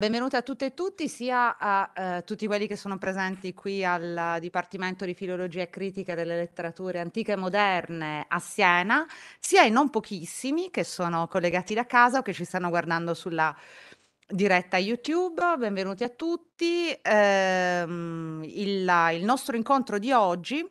Benvenuti a tutte e tutti, sia a eh, tutti quelli che sono presenti qui al Dipartimento di Filologia e Critica delle Letterature Antiche e Moderne a Siena, sia ai non pochissimi che sono collegati da casa o che ci stanno guardando sulla diretta YouTube. Benvenuti a tutti. Eh, il, il nostro incontro di oggi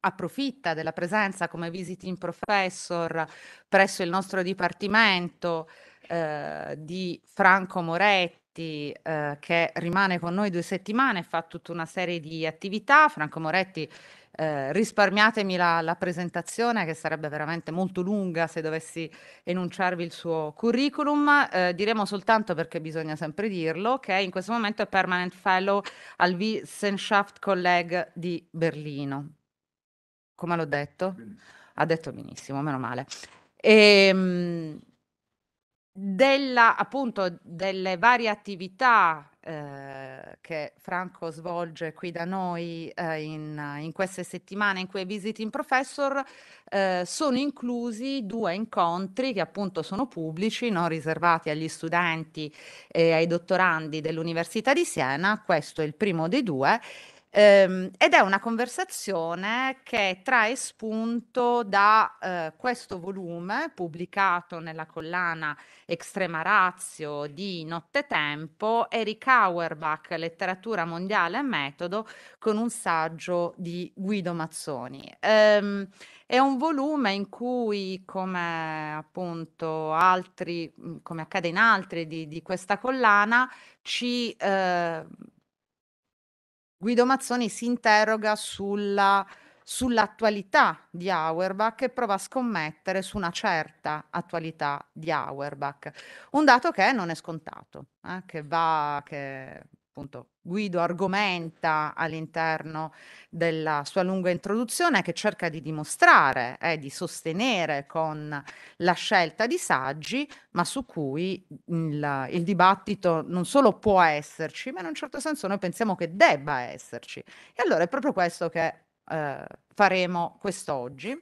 approfitta della presenza come visiting professor presso il nostro Dipartimento eh, di Franco Moretti eh, che rimane con noi due settimane, e fa tutta una serie di attività. Franco Moretti, eh, risparmiatemi la, la, presentazione che sarebbe veramente molto lunga se dovessi enunciarvi il suo curriculum. Eh, diremo soltanto perché bisogna sempre dirlo che in questo momento è permanent fellow al Wissenschaft Colleg di Berlino. Come l'ho detto? Ha detto benissimo, meno male. E, ehm, della, appunto, delle varie attività eh, che Franco svolge qui da noi eh, in, in, queste settimane in cui è Visiting Professor, eh, sono inclusi due incontri che appunto sono pubblici, no? riservati agli studenti e ai dottorandi dell'Università di Siena. Questo è il primo dei due Ehm, ed è una conversazione che trae spunto da eh, questo volume pubblicato nella collana Extrema Razio di Nottetempo, Eric Auerbach, Letteratura Mondiale e Metodo, con un saggio di Guido Mazzoni. Ehm, è un volume in cui, come appunto altri, come accade in altri di, di questa collana, ci eh, Guido Mazzoni si interroga sulla, sull'attualità di Auerbach e prova a scommettere su una certa attualità di Auerbach, un dato che non è scontato, eh, che va, che appunto Guido argomenta all'interno della sua lunga introduzione che cerca di dimostrare e eh, di sostenere con la scelta di saggi, ma su cui il, il, dibattito non solo può esserci, ma in un certo senso noi pensiamo che debba esserci. E allora è proprio questo che eh, faremo quest'oggi.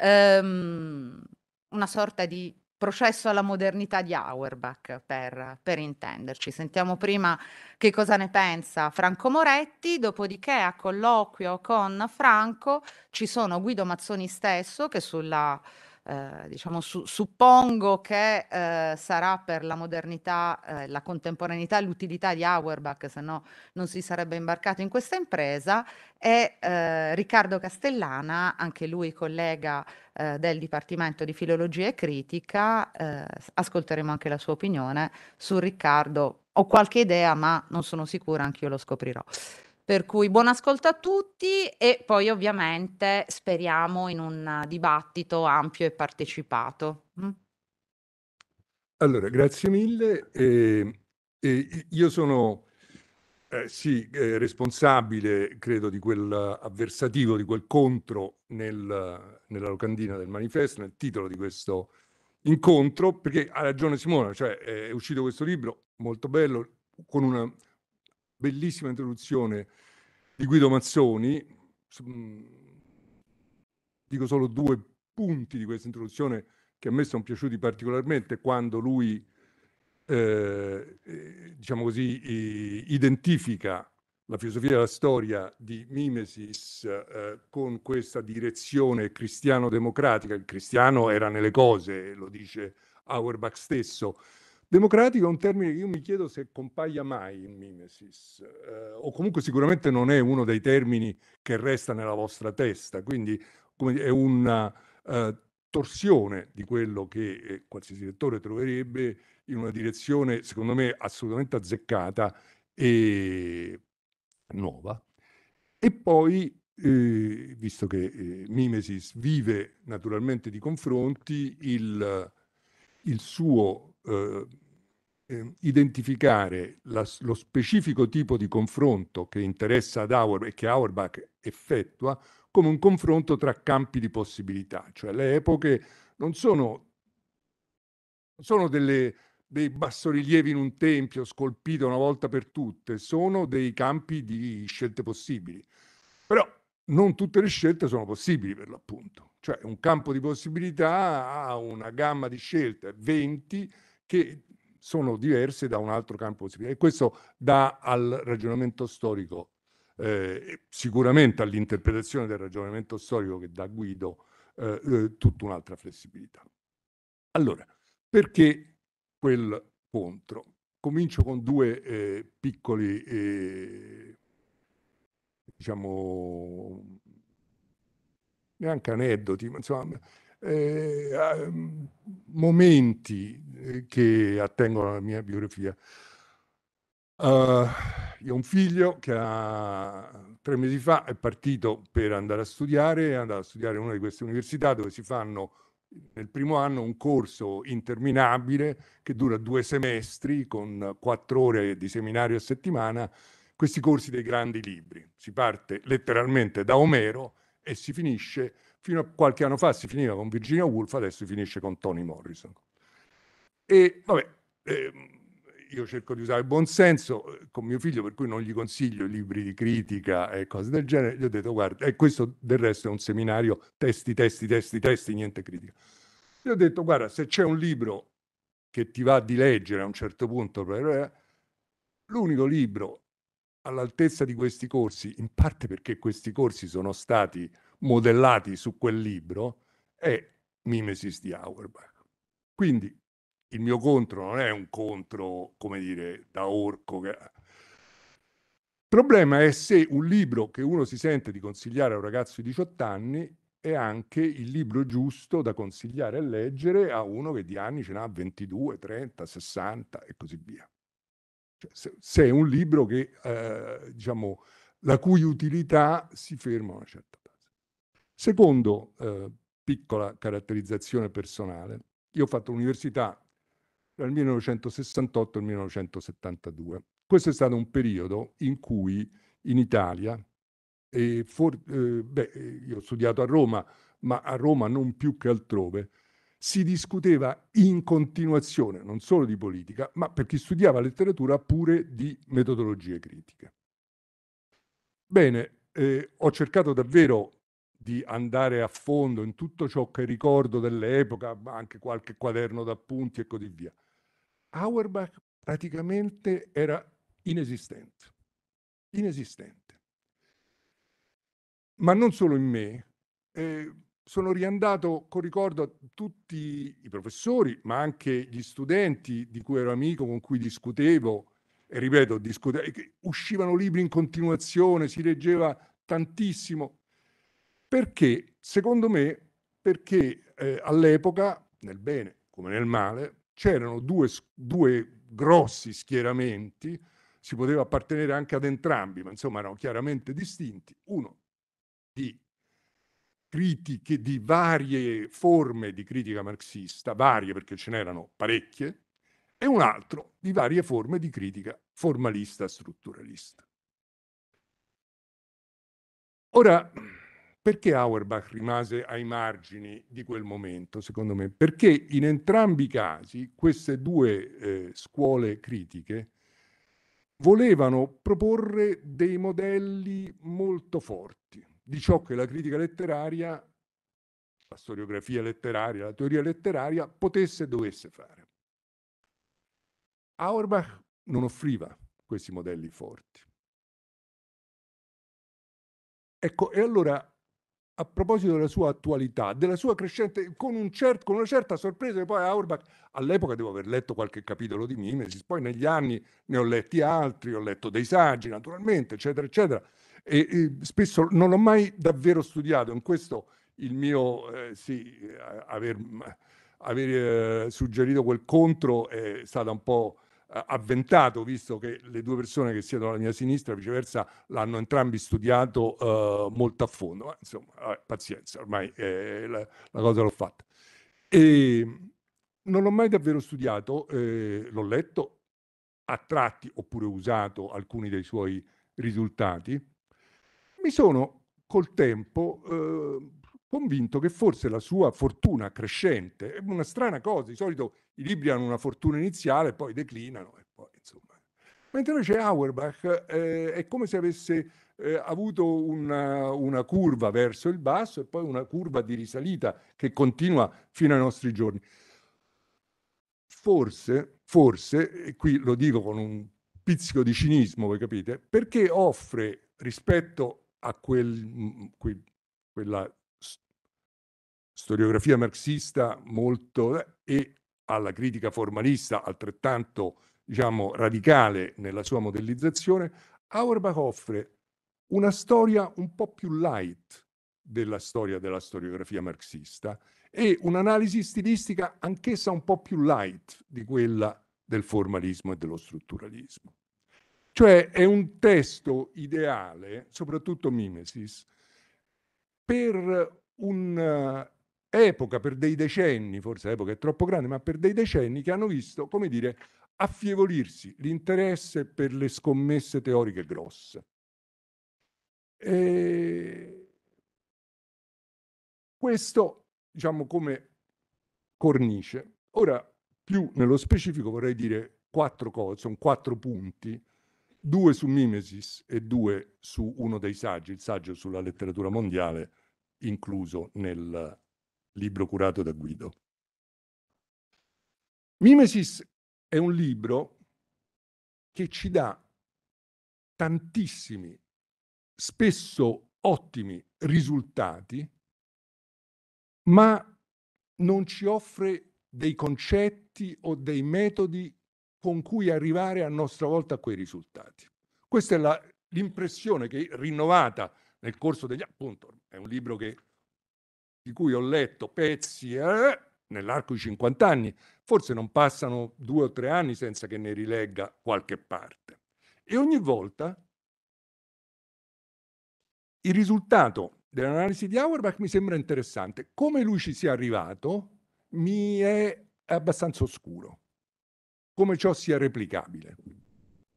Um, una sorta di processo alla modernità di Auerbach, per, per, intenderci. Sentiamo prima che cosa ne pensa Franco Moretti, dopodiché a colloquio con Franco ci sono Guido Mazzoni stesso che sulla eh, diciamo, su, suppongo che eh, sarà per la modernità, eh, la contemporaneità, l'utilità di Auerbach, se no non si sarebbe imbarcato in questa impresa, e eh, Riccardo Castellana, anche lui collega eh, del Dipartimento di Filologia e Critica, ascolteremo anche la sua opinione su Riccardo. Ho qualche idea, ma non sono sicura, anch'io lo scoprirò. Per cui buon ascolto a tutti e poi ovviamente speriamo in un dibattito ampio e partecipato. Mm. Allora, grazie mille. Eh, eh, io sono eh, sì, eh, responsabile, credo, di quel avversativo, di quel contro nel, nella locandina del manifesto, nel titolo di questo incontro, perché ha ragione Simona, cioè è uscito questo libro molto bello, con una bellissima introduzione di Guido Mazzoni. Mm, dico solo due punti di questa introduzione che a me sono piaciuti particolarmente quando lui, eh, eh diciamo così, identifica la filosofia della storia di Mimesis eh, con questa direzione cristiano-democratica. Il cristiano era nelle cose, lo dice Auerbach stesso, Democratico è un termine che io mi chiedo se compaia mai in Mimesis, eh, o comunque sicuramente non è uno dei termini che resta nella vostra testa, quindi è una eh, torsione di quello che eh, qualsiasi lettore troverebbe in una direzione, secondo me, assolutamente azzeccata e nuova. E poi eh, visto che eh, Mimesis vive naturalmente di confronti, il, il suo eh, ehm, identificare la, lo specifico tipo di confronto che interessa ad Auerbach e che Auerbach effettua come un confronto tra campi di possibilità, cioè le epoche non sono, sono delle, dei bassorilievi in un tempio scolpito una volta per tutte, sono dei campi di scelte possibili. Però non tutte le scelte sono possibili per l'appunto. Cioè un campo di possibilità ha una gamma di scelte, 20, che sono diverse da un altro campo possibile. E questo dà al ragionamento storico, eh, sicuramente all'interpretazione del ragionamento storico che dà Guido, eh, eh, tutta un'altra flessibilità. Allora, perché quel contro? Comincio con due eh, piccoli, eh, diciamo, neanche aneddoti, ma insomma, eh, mm, momenti eh, che attengono alla mia biografia. Uh, io ho un figlio che ha, tre mesi fa è partito per andare a studiare, è andato a studiare in una di queste università dove si fanno nel primo anno un corso interminabile che dura due semestri con quattro ore di seminario a settimana, questi corsi dei grandi libri. Si parte letteralmente da Omero e si finisce Fino a qualche anno fa si finiva con Virginia Woolf, adesso si finisce con Toni Morrison. E vabbè, ehm, io cerco di usare il buon senso eh, con mio figlio, per cui non gli consiglio libri di critica e cose del genere. Gli ho detto, guarda, e questo del resto è un seminario, testi, testi, testi, testi, niente critica. Gli ho detto, guarda, se c'è un libro che ti va di leggere a un certo punto, l'unico libro all'altezza di questi corsi, in parte perché questi corsi sono stati modellati su quel libro è Mimesis di Auerbach. Quindi il mio contro non è un contro, come dire, da orco. Che... Il problema è se un libro che uno si sente di consigliare a un ragazzo di 18 anni è anche il libro giusto da consigliare a leggere a uno che di anni ce n'ha 22, 30, 60 e così via. Cioè, se, se, è un libro che, eh, diciamo, la cui utilità si ferma a una certa Secondo, eh, piccola caratterizzazione personale, io ho fatto l'università dal 1968 al 1972. Questo è stato un periodo in cui in Italia, eh, beh, io ho studiato a Roma, ma a Roma non più che altrove, si discuteva in continuazione non solo di politica, ma per chi studiava letteratura pure di metodologie critiche. Bene, eh, ho cercato davvero di andare a fondo in tutto ciò che ricordo dell'epoca, anche qualche quaderno d'appunti e così via. Auerbach praticamente era inesistente, inesistente. Ma non solo in me, eh, sono riandato con ricordo a tutti i professori, ma anche gli studenti di cui ero amico, con cui discutevo, e ripeto, discute- uscivano libri in continuazione, si leggeva tantissimo. Perché? Secondo me, perché eh, all'epoca, nel bene come nel male, c'erano due, due grossi schieramenti, si poteva appartenere anche ad entrambi, ma insomma erano chiaramente distinti. Uno di critiche di varie forme di critica marxista, varie perché ce n'erano parecchie, e un altro di varie forme di critica formalista strutturalista. Ora, perché Auerbach rimase ai margini di quel momento, secondo me? Perché in entrambi i casi queste due eh, scuole critiche volevano proporre dei modelli molto forti di ciò che la critica letteraria, la storiografia letteraria, la teoria letteraria potesse e dovesse fare. Auerbach non offriva questi modelli forti. Ecco, e allora a proposito della sua attualità, della sua crescente, con, un cer- con una certa sorpresa che poi Auerbach, all'epoca devo aver letto qualche capitolo di Mimesis, poi negli anni ne ho letti altri, ho letto dei saggi naturalmente, eccetera, eccetera, e, e spesso non ho mai davvero studiato, in questo il mio eh, sì, eh, aver, aver eh, suggerito quel contro è stata un po' avventato, visto che le due persone che siedono alla mia sinistra, viceversa, l'hanno entrambi studiato eh, molto a fondo. Ma, insomma, eh, pazienza, ormai eh, la, la, cosa l'ho fatta. E non l'ho mai davvero studiato, eh, l'ho letto a tratti oppure usato alcuni dei suoi risultati. Mi sono col tempo eh, convinto che forse la sua fortuna crescente, è una strana cosa, di solito i libri hanno una fortuna iniziale, poi declinano. E poi, insomma. Mentre invece Auerbach eh, è come se avesse eh, avuto una, una, curva verso il basso e poi una curva di risalita che continua fino ai nostri giorni. Forse, forse, e qui lo dico con un pizzico di cinismo, voi capite, perché offre rispetto a quel, quel, quella storiografia marxista molto eh, e alla critica formalista altrettanto diciamo, radicale nella sua modellizzazione, Auerbach offre una storia un po' più light della storia della storiografia marxista e un'analisi stilistica anch'essa un po' più light di quella del formalismo e dello strutturalismo. Cioè è un testo ideale, soprattutto Mimesis, per un epoca, per dei decenni, forse l'epoca è troppo grande, ma per dei decenni che hanno visto, come dire, affievolirsi l'interesse per le scommesse teoriche grosse. E questo, diciamo, come cornice. Ora, più nello specifico, vorrei dire quattro cose, sono quattro punti, due su Mimesis e due su uno dei saggi, il saggio sulla letteratura mondiale, incluso nel libro curato da Guido. Mimesis è un libro che ci dà tantissimi, spesso ottimi risultati, ma non ci offre dei concetti o dei metodi con cui arrivare a nostra volta a quei risultati. Questa è l'impressione che rinnovata nel corso degli appunto è un libro che di cui ho letto pezzi eh, nell'arco di 50 anni, forse non passano due o tre anni senza che ne rilegga qualche parte. E ogni volta il risultato dell'analisi di Auerbach mi sembra interessante. Come lui ci sia arrivato mi è abbastanza oscuro, come ciò sia replicabile.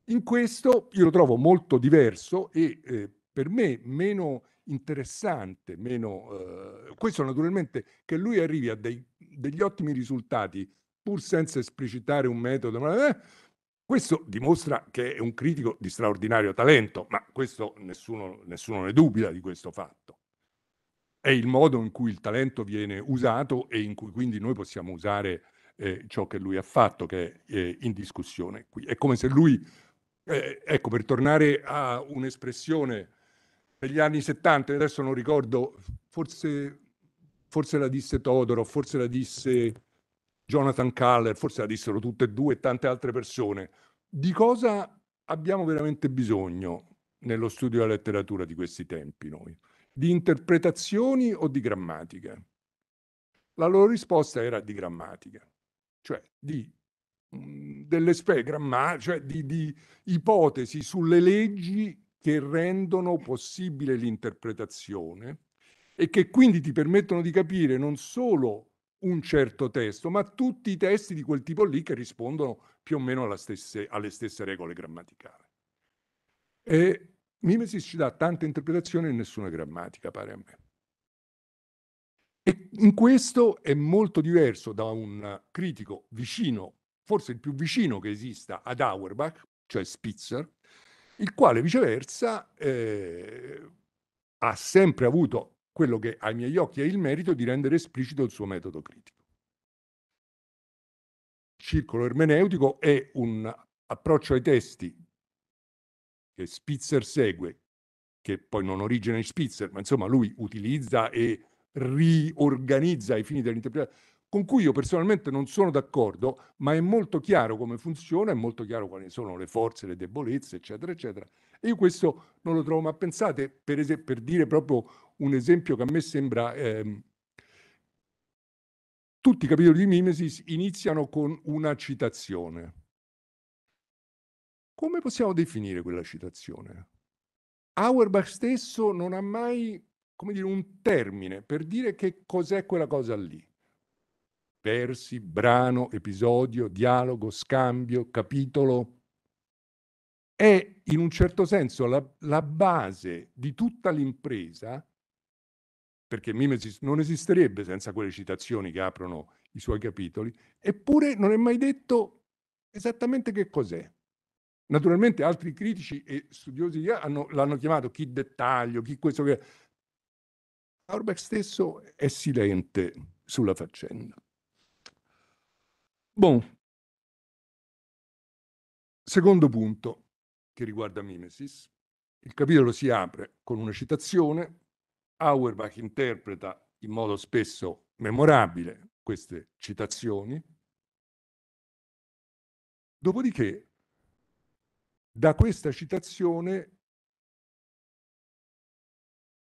In questo io lo trovo molto diverso e eh, per me meno interessante, meno, eh, questo naturalmente che lui arrivi a dei, degli ottimi risultati pur senza esplicitare un metodo, ma, eh, questo dimostra che è un critico di straordinario talento, ma questo nessuno, nessuno ne dubita di questo fatto. È il modo in cui il talento viene usato e in cui quindi noi possiamo usare eh, ciò che lui ha fatto che è eh, in discussione qui. È come se lui, eh, ecco, per tornare a un'espressione negli anni 70, adesso non ricordo, forse, forse la disse Todoro, forse la disse Jonathan Caller, forse la dissero tutte e due e tante altre persone. Di cosa abbiamo veramente bisogno nello studio della letteratura di questi tempi noi? Di interpretazioni o di grammatica? La loro risposta era di grammatica, cioè di mm, delle spe, gramma, cioè di, di ipotesi sulle leggi che rendono possibile l'interpretazione e che quindi ti permettono di capire non solo un certo testo, ma tutti i testi di quel tipo lì che rispondono più o meno stesse, alle stesse regole grammaticali. E Mimesis ci dà tante interpretazioni e nessuna grammatica, pare a me. E in questo è molto diverso da un critico vicino, forse il più vicino che esista ad Auerbach, cioè Spitzer, il quale viceversa eh, ha sempre avuto quello che ai miei occhi è il merito di rendere esplicito il suo metodo critico. Il circolo ermeneutico è un approccio ai testi che Spitzer segue, che poi non origina in Spitzer, ma insomma lui utilizza e riorganizza ai fini dell'interpretazione con cui io personalmente non sono d'accordo, ma è molto chiaro come funziona, è molto chiaro quali sono le forze, le debolezze, eccetera, eccetera. E io questo non lo trovo, ma pensate, per, es- per dire proprio un esempio che a me sembra... Ehm, tutti i capitoli di Mimesis iniziano con una citazione. Come possiamo definire quella citazione? Auerbach stesso non ha mai, come dire, un termine per dire che cos'è quella cosa lì versi, brano, episodio, dialogo, scambio, capitolo. È in un certo senso la, la base di tutta l'impresa, perché Mimesis non esisterebbe senza quelle citazioni che aprono i suoi capitoli, eppure non è mai detto esattamente che cos'è. Naturalmente altri critici e studiosi hanno, l'hanno chiamato chi dettaglio, chi questo che... Auerbach stesso è silente sulla faccenda. Bom. Secondo punto che riguarda Mimesis, il capitolo si apre con una citazione, Auerbach interpreta in modo spesso memorabile queste citazioni, dopodiché da questa citazione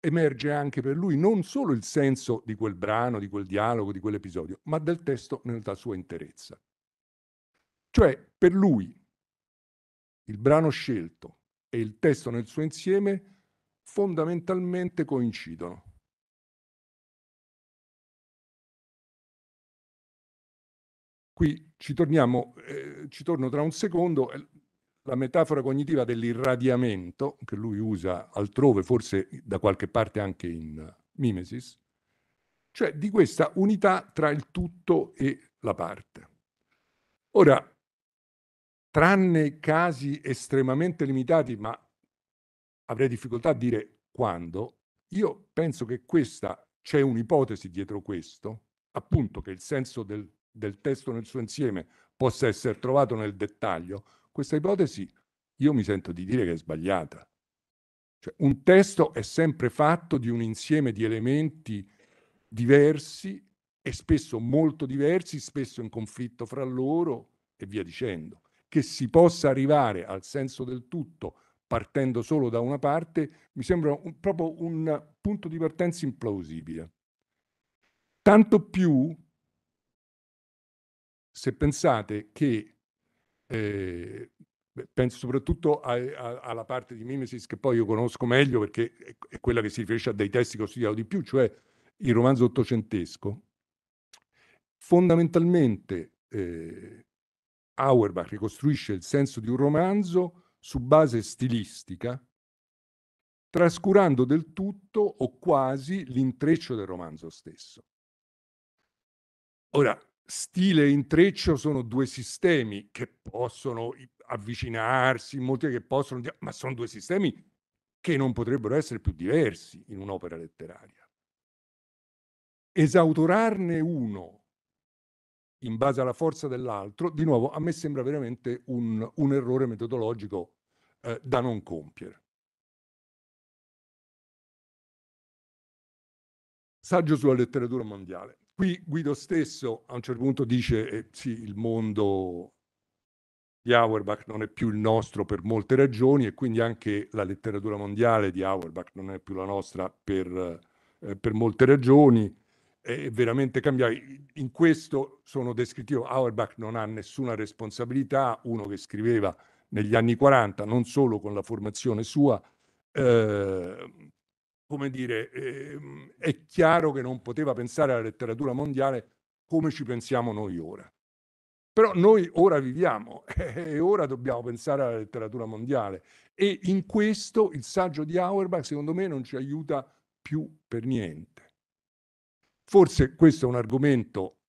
emerge anche per lui non solo il senso di quel brano, di quel dialogo, di quell'episodio, ma del testo nella sua interezza. Cioè, per lui, il brano scelto e il testo nel suo insieme fondamentalmente coincidono. Qui ci torniamo, eh, ci torno tra un secondo, eh, la metafora cognitiva dell'irradiamento, che lui usa altrove, forse da qualche parte anche in Mimesis, cioè di questa unità tra il tutto e la parte. Ora, tranne casi estremamente limitati, ma avrei difficoltà a dire quando, io penso che questa, c'è un'ipotesi dietro questo, appunto che il senso del, del testo nel suo insieme possa essere trovato nel dettaglio, questa ipotesi io mi sento di dire che è sbagliata. Cioè, un testo è sempre fatto di un insieme di elementi diversi e spesso molto diversi, spesso in conflitto fra loro e via dicendo. Che si possa arrivare al senso del tutto partendo solo da una parte mi sembra un, proprio un punto di partenza implausibile. Tanto più se pensate che eh, penso soprattutto a, a, alla parte di Mimesis che poi io conosco meglio perché è quella che si riferisce a dei testi che ho studiato di più, cioè il romanzo ottocentesco. Fondamentalmente eh, Auerbach ricostruisce il senso di un romanzo su base stilistica, trascurando del tutto o quasi l'intreccio del romanzo stesso. Ora, stile e intreccio sono due sistemi che possono avvicinarsi, molti che possono, ma sono due sistemi che non potrebbero essere più diversi in un'opera letteraria. Esautorarne uno in base alla forza dell'altro, di nuovo, a me sembra veramente un, un errore metodologico eh, da non compiere. Saggio sulla letteratura mondiale. Qui Guido stesso a un certo punto dice eh, sì, il mondo di Auerbach non è più il nostro per molte ragioni e quindi anche la letteratura mondiale di Auerbach non è più la nostra per, eh, per molte ragioni. È veramente cambiato. In questo sono descrittivo. Auerbach non ha nessuna responsabilità, uno che scriveva negli anni 40, non solo con la formazione sua, eh, come dire, ehm, è chiaro che non poteva pensare alla letteratura mondiale come ci pensiamo noi ora. Però noi ora viviamo e ora dobbiamo pensare alla letteratura mondiale e in questo il saggio di Auerbach secondo me non ci aiuta più per niente. Forse questo è un argomento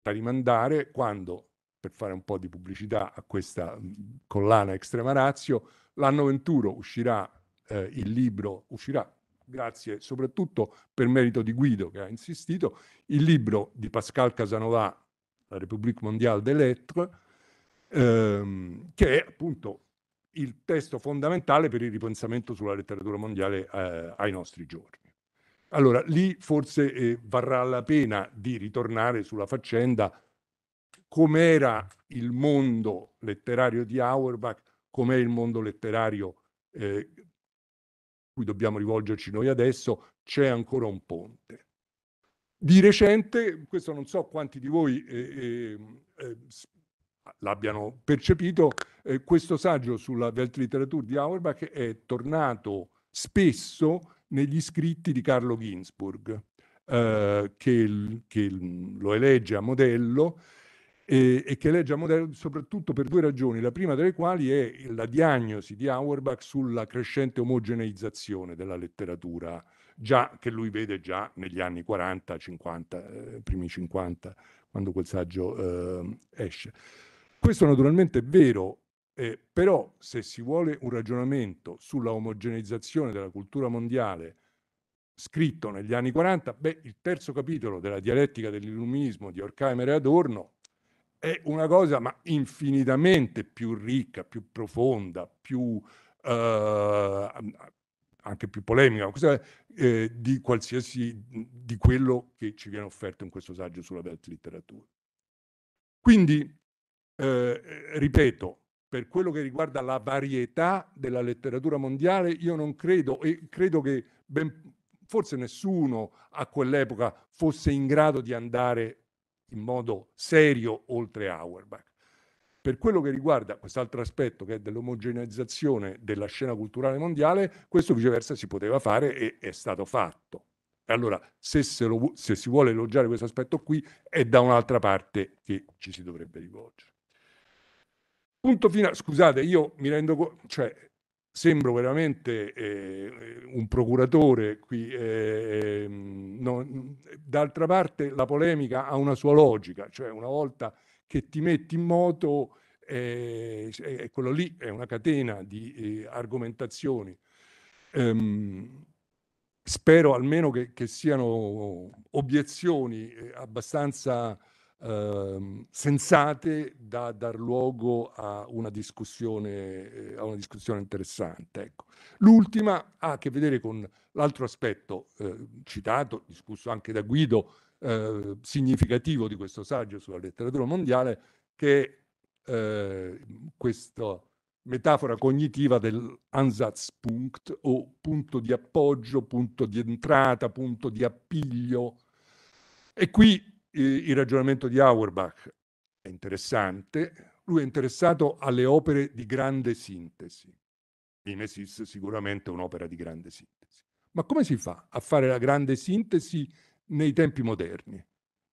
da rimandare quando, per fare un po' di pubblicità a questa collana Extrema Razio, l'anno 21 uscirà eh, il libro uscirà, grazie soprattutto per merito di Guido che ha insistito, il libro di Pascal Casanova, La République mondiale des lettres, ehm, che è appunto il testo fondamentale per il ripensamento sulla letteratura mondiale eh, ai nostri giorni. Allora, lì forse eh, varrà la pena di ritornare sulla faccenda com'era il mondo letterario di Auerbach, com'è il mondo letterario eh, cui dobbiamo rivolgerci noi adesso, c'è ancora un ponte. Di recente, questo non so quanti di voi eh, ehm, eh, l'abbiano percepito, eh, questo saggio sulla Weltliteratur di Auerbach è tornato spesso negli scritti di Carlo Ginzburg, eh, che, che lo elegge a modello e, e che legge a modello soprattutto per due ragioni, la prima delle quali è la diagnosi di Auerbach sulla crescente omogeneizzazione della letteratura già, che lui vede già negli anni 40, 50, eh, primi 50, quando quel saggio eh, esce. Questo naturalmente è vero, eh, però se si vuole un ragionamento sulla omogeneizzazione della cultura mondiale scritto negli anni 40, beh, il terzo capitolo della dialettica dell'illuminismo di Horkheimer e Adorno è una cosa ma infinitamente più ricca, più profonda, più eh, anche più polemica, cosa, eh, di qualsiasi di quello che ci viene offerto in questo saggio sulla letteratura. Quindi, eh, ripeto, per quello che riguarda la varietà della letteratura mondiale, io non credo e credo che ben, forse nessuno a quell'epoca fosse in grado di andare in modo serio oltre Auerbach. Per quello che riguarda quest'altro aspetto che è dell'omogeneizzazione della scena culturale mondiale, questo viceversa si poteva fare e è stato fatto. E allora, se, lo, se si vuole elogiare questo aspetto qui, è da un'altra parte che ci si dovrebbe rivolgere. Punto finale, scusate, io mi rendo conto, cioè sembro veramente eh, un procuratore qui. Eh, ehm, no, d'altra parte la polemica ha una sua logica, cioè una volta che ti metti in moto, eh, è quello lì è una catena di eh, argomentazioni. Ehm, spero almeno che, che siano obiezioni eh, abbastanza Ehm, sensate da dar luogo a una discussione, eh, a una discussione interessante. Ecco. L'ultima ha a che vedere con l'altro aspetto eh, citato, discusso anche da Guido, eh, significativo di questo saggio sulla letteratura mondiale, che è eh, questa metafora cognitiva dell'Ansatzpunkt o punto di appoggio, punto di entrata, punto di appiglio. E qui il ragionamento di Auerbach è interessante, lui è interessato alle opere di grande sintesi. Inesis sicuramente è un'opera di grande sintesi. Ma come si fa a fare la grande sintesi nei tempi moderni?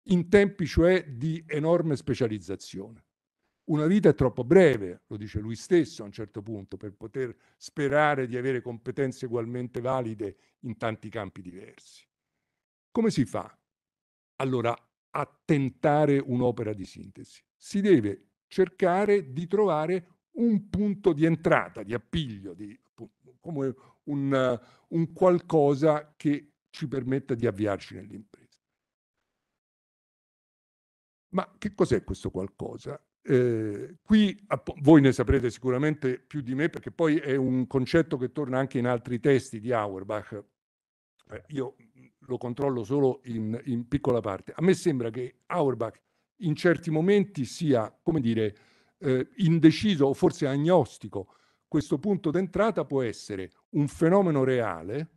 In tempi cioè di enorme specializzazione. Una vita è troppo breve, lo dice lui stesso a un certo punto, per poter sperare di avere competenze ugualmente valide in tanti campi diversi. Come si fa? Allora, a tentare un'opera di sintesi, si deve cercare di trovare un punto di entrata, di appiglio, di, come un, un qualcosa che ci permetta di avviarci nell'impresa. Ma che cos'è questo qualcosa? Eh, qui voi ne saprete sicuramente più di me perché poi è un concetto che torna anche in altri testi di Auerbach. Eh, io lo controllo solo in, in, piccola parte. A me sembra che Auerbach in certi momenti sia, come dire, eh, indeciso o forse agnostico. Questo punto d'entrata può essere un fenomeno reale,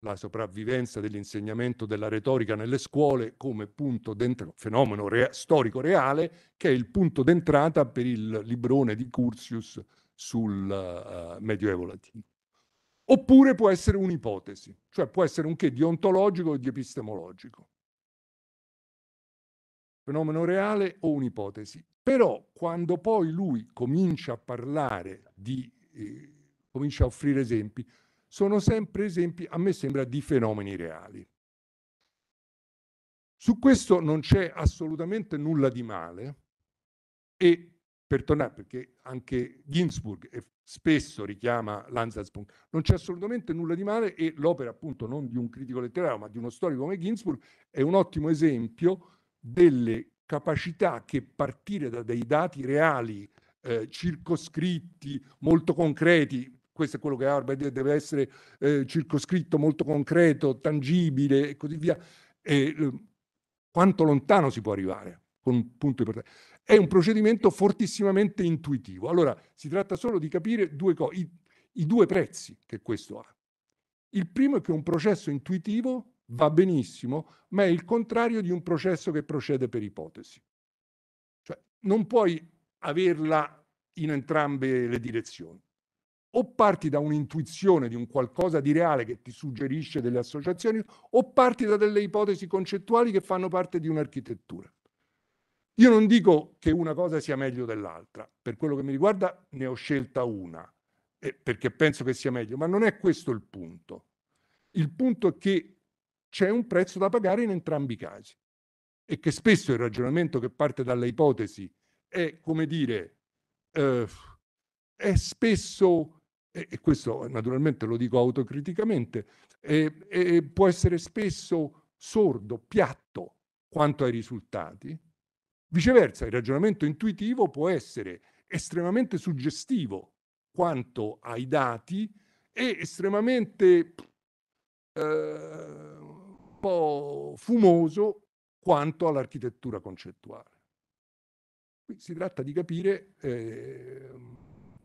la sopravvivenza dell'insegnamento della retorica nelle scuole come punto d'entrata, fenomeno rea- storico reale, che è il punto d'entrata per il librone di Cursius sul uh, Medioevo latino oppure può essere un'ipotesi, cioè può essere un che di ontologico o di epistemologico. Fenomeno reale o un'ipotesi. Però quando poi lui comincia a parlare di, eh, comincia a offrire esempi, sono sempre esempi, a me sembra, di fenomeni reali. Su questo non c'è assolutamente nulla di male e per tornare, perché anche Ginsburg e spesso richiama Landsberg. Non c'è assolutamente nulla di male e l'opera appunto non di un critico letterario ma di uno storico come Ginsburg è un ottimo esempio delle capacità che partire da dei dati reali, eh, circoscritti, molto concreti, questo è quello che Harvard deve essere eh, circoscritto, molto concreto, tangibile e così via, e, eh, quanto lontano si può arrivare con un punto importante è un procedimento fortissimamente intuitivo. Allora, si tratta solo di capire due co- i, i due prezzi che questo ha. Il primo è che un processo intuitivo va benissimo, ma è il contrario di un processo che procede per ipotesi. Cioè, non puoi averla in entrambe le direzioni. O parti da un'intuizione di un qualcosa di reale che ti suggerisce delle associazioni, o parti da delle ipotesi concettuali che fanno parte di un'architettura. Io non dico che una cosa sia meglio dell'altra, per quello che mi riguarda ne ho scelta una, eh, perché penso che sia meglio, ma non è questo il punto. Il punto è che c'è un prezzo da pagare in entrambi i casi e che spesso il ragionamento che parte dalle ipotesi è, come dire, eh, è spesso, eh, e questo naturalmente lo dico autocriticamente, può essere spesso sordo, piatto quanto ai risultati Viceversa, il ragionamento intuitivo può essere estremamente suggestivo quanto ai dati e estremamente eh, un po' fumoso quanto all'architettura concettuale. Qui si tratta di capire, eh,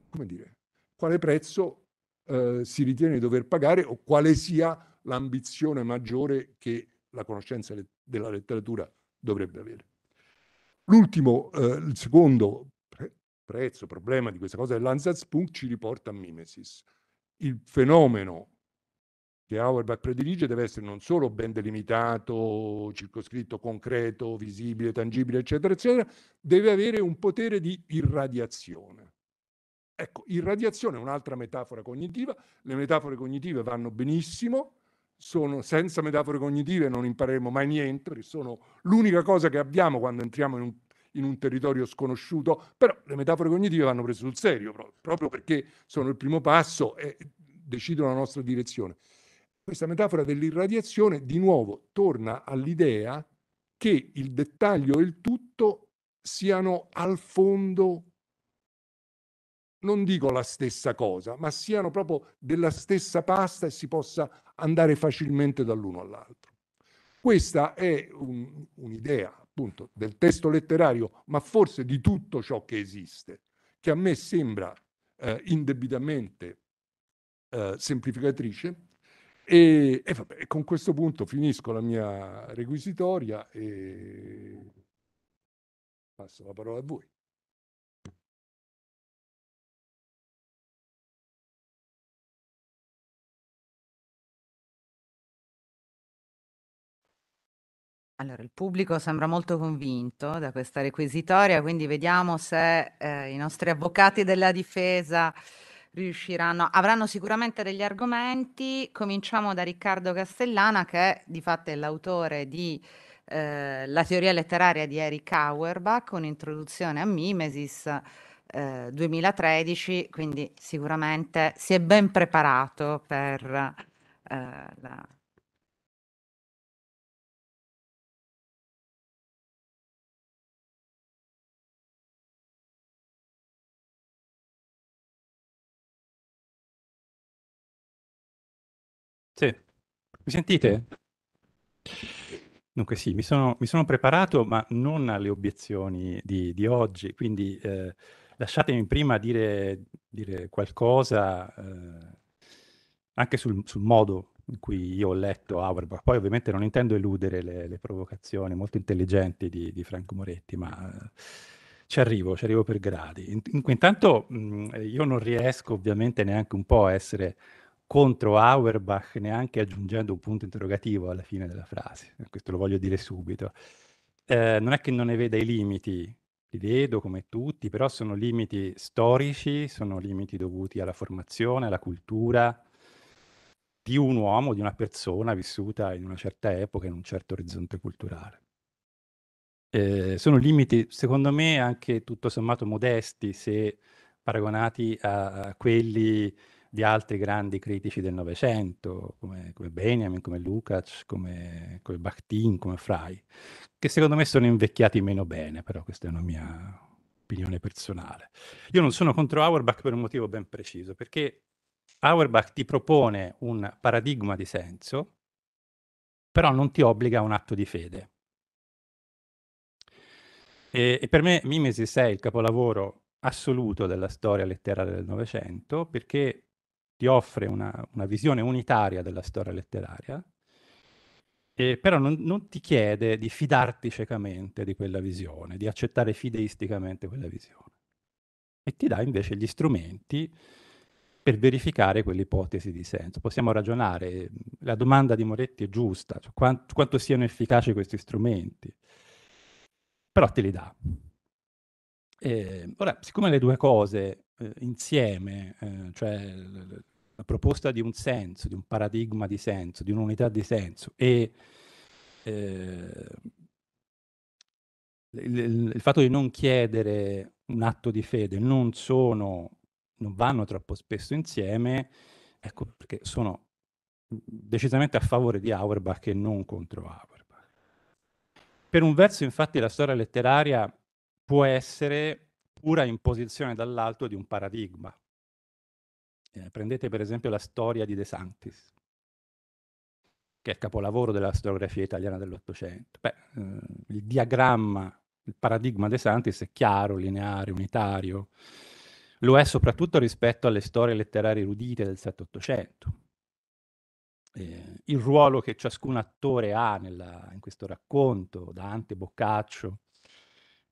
come dire, quale prezzo eh, si ritiene di dover pagare o quale sia l'ambizione maggiore che la conoscenza della letteratura dovrebbe avere. L'ultimo, eh, il secondo pre prezzo, problema di questa cosa dell'Ansatzpunkt ci riporta a Mimesis. Il fenomeno che Auerbach predilige deve essere non solo ben delimitato, circoscritto, concreto, visibile, tangibile, eccetera, eccetera, deve avere un potere di irradiazione. Ecco, irradiazione è un'altra metafora cognitiva, le metafore cognitive vanno benissimo, sono senza metafore cognitive non impareremo mai niente, perché sono l'unica cosa che abbiamo quando entriamo in un, in un territorio sconosciuto, però le metafore cognitive vanno prese sul serio, proprio, proprio perché sono il primo passo e decidono la nostra direzione. Questa metafora dell'irradiazione di nuovo torna all'idea che il dettaglio e il tutto siano al fondo non dico la stessa cosa, ma siano proprio della stessa pasta e si possa andare facilmente dall'uno all'altro. Questa è un, un'idea appunto del testo letterario, ma forse di tutto ciò che esiste, che a me sembra eh, indebitamente eh, semplificatrice. E, e, vabbè, con questo punto finisco la mia requisitoria e passo la parola a voi. Allora, il pubblico sembra molto convinto da questa requisitoria, quindi vediamo se eh, i nostri avvocati della difesa riusciranno, avranno sicuramente degli argomenti. Cominciamo da Riccardo Castellana, che di fatto è l'autore di eh, La teoria letteraria di Eric Auerbach, un'introduzione a Mimesis eh, 2013, quindi sicuramente si è ben preparato per eh, la Mi sentite? Dunque sì, mi sono, mi sono, preparato, ma non alle obiezioni di, di oggi, quindi eh, lasciatemi prima dire, dire qualcosa eh, anche sul, sul, modo in cui io ho letto Auerbach. Poi ovviamente non intendo eludere le, le provocazioni molto intelligenti di, di Franco Moretti, ma... Eh, ci arrivo, ci arrivo per gradi. In, intanto mh, mm, io non riesco ovviamente neanche un po' a essere contro Auerbach neanche aggiungendo un punto interrogativo alla fine della frase, eh, questo lo voglio dire subito. Eh, non è che non ne veda i limiti, li vedo come tutti, però sono limiti storici, sono limiti dovuti alla formazione, alla cultura di un uomo, di una persona vissuta in una certa epoca, in un certo orizzonte culturale. Eh, sono limiti, secondo me, anche tutto sommato modesti se paragonati a, a quelli di altri grandi critici del Novecento, come, come, Benjamin, come Lukács, come, come Bakhtin, come Fry, che secondo me sono invecchiati meno bene, però questa è una mia opinione personale. Io non sono contro Auerbach per un motivo ben preciso, perché Auerbach ti propone un paradigma di senso, però non ti obbliga a un atto di fede. E, e per me Mimesis è il capolavoro assoluto della storia letteraria del Novecento perché ti offre una, una visione unitaria della storia letteraria, e però non, non, ti chiede di fidarti ciecamente di quella visione, di accettare fideisticamente quella visione, e ti dà invece gli strumenti per verificare quell'ipotesi di senso. Possiamo ragionare, la domanda di Moretti è giusta, cioè quant- quanto siano efficaci questi strumenti, però te li dà. E, ora, siccome le due cose eh, insieme, eh, cioè l- la proposta di un senso, di un paradigma di senso, di un'unità di senso e eh, il, il, il, fatto di non chiedere un atto di fede non sono, non vanno troppo spesso insieme, ecco perché sono decisamente a favore di Auerbach e non contro Auerbach. Per un verso infatti la storia letteraria può essere pura imposizione dall'alto di un paradigma, eh, prendete per esempio la storia di De Sanctis, che è il capolavoro della storiografia italiana dell'Ottocento. Beh, eh, il diagramma, il paradigma De Santis è chiaro, lineare, unitario. Lo è soprattutto rispetto alle storie letterarie erudite del 7-800. Eh, il ruolo che ciascun attore ha nella, in questo racconto, Dante, Boccaccio,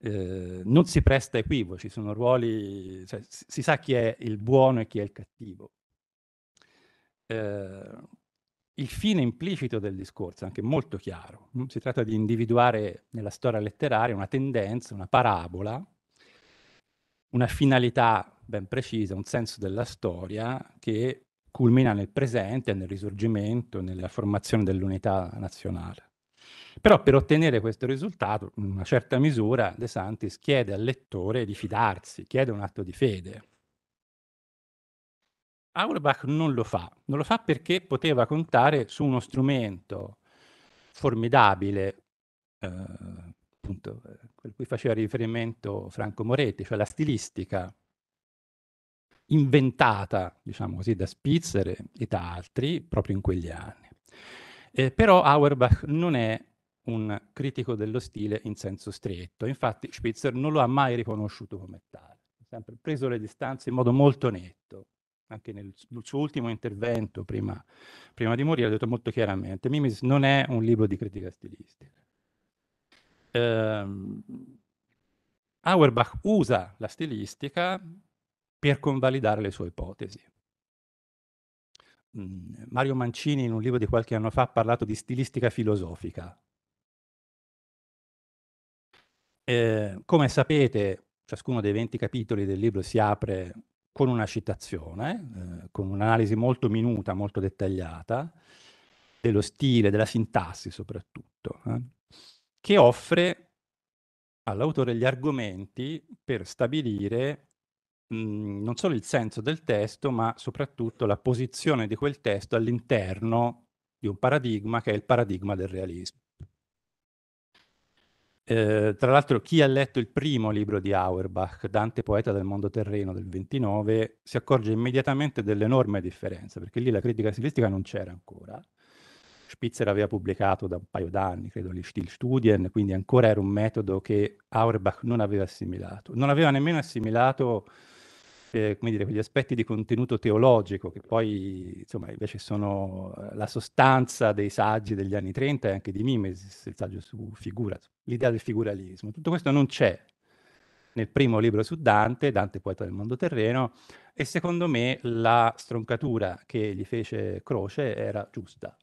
Ehm, non si presta equivoci, sono ruoli, cioè, si, sa chi è il buono e chi è il cattivo. Eh, il fine implicito del discorso è anche molto chiaro. Si tratta di individuare nella storia letteraria una tendenza, una parabola, una finalità ben precisa, un senso della storia che culmina nel presente, nel risorgimento, nella formazione dell'unità nazionale. Però per ottenere questo risultato, in una certa misura, De Santis chiede al lettore di fidarsi, chiede un atto di fede. Auerbach non lo fa, non lo fa perché poteva contare su uno strumento formidabile, eh, appunto, eh, quel cui faceva riferimento Franco Moretti, cioè la stilistica inventata, diciamo così, da Spitzer e da altri proprio in quegli anni. Eh, però Auerbach non è un critico dello stile in senso stretto. Infatti Spitzer non lo ha mai riconosciuto come tale, ha sempre preso le distanze in modo molto netto. Anche nel, nel suo ultimo intervento, prima, prima di morire, ha detto molto chiaramente, Mimis non è un libro di critica stilistica. Um, Auerbach usa la stilistica per convalidare le sue ipotesi. Mm, Mario Mancini in un libro di qualche anno fa ha parlato di stilistica filosofica, Ehm, come sapete, ciascuno dei 20 capitoli del libro si apre con una citazione, eh, con un'analisi molto minuta, molto dettagliata, dello stile, della sintassi soprattutto, eh, che offre all'autore gli argomenti per stabilire mh, mm, non solo il senso del testo, ma soprattutto la posizione di quel testo all'interno di un paradigma che è il paradigma del realismo. Eh, tra l'altro chi ha letto il primo libro di Auerbach, Dante poeta del mondo terreno del 29, si accorge immediatamente dell'enorme differenza, perché lì la critica stilistica non c'era ancora. Spitzer aveva pubblicato da un paio d'anni, credo, gli Stilstudien, quindi ancora era un metodo che Auerbach non aveva assimilato. Non aveva nemmeno assimilato eh, come dire, quegli aspetti di contenuto teologico che poi insomma, invece sono eh, la sostanza dei saggi degli anni 30 e anche di Mimesis, il saggio su figura, l'idea del figuralismo. Tutto questo non c'è nel primo libro su Dante, Dante poeta del mondo terreno, e secondo me la stroncatura che gli fece Croce era giusta.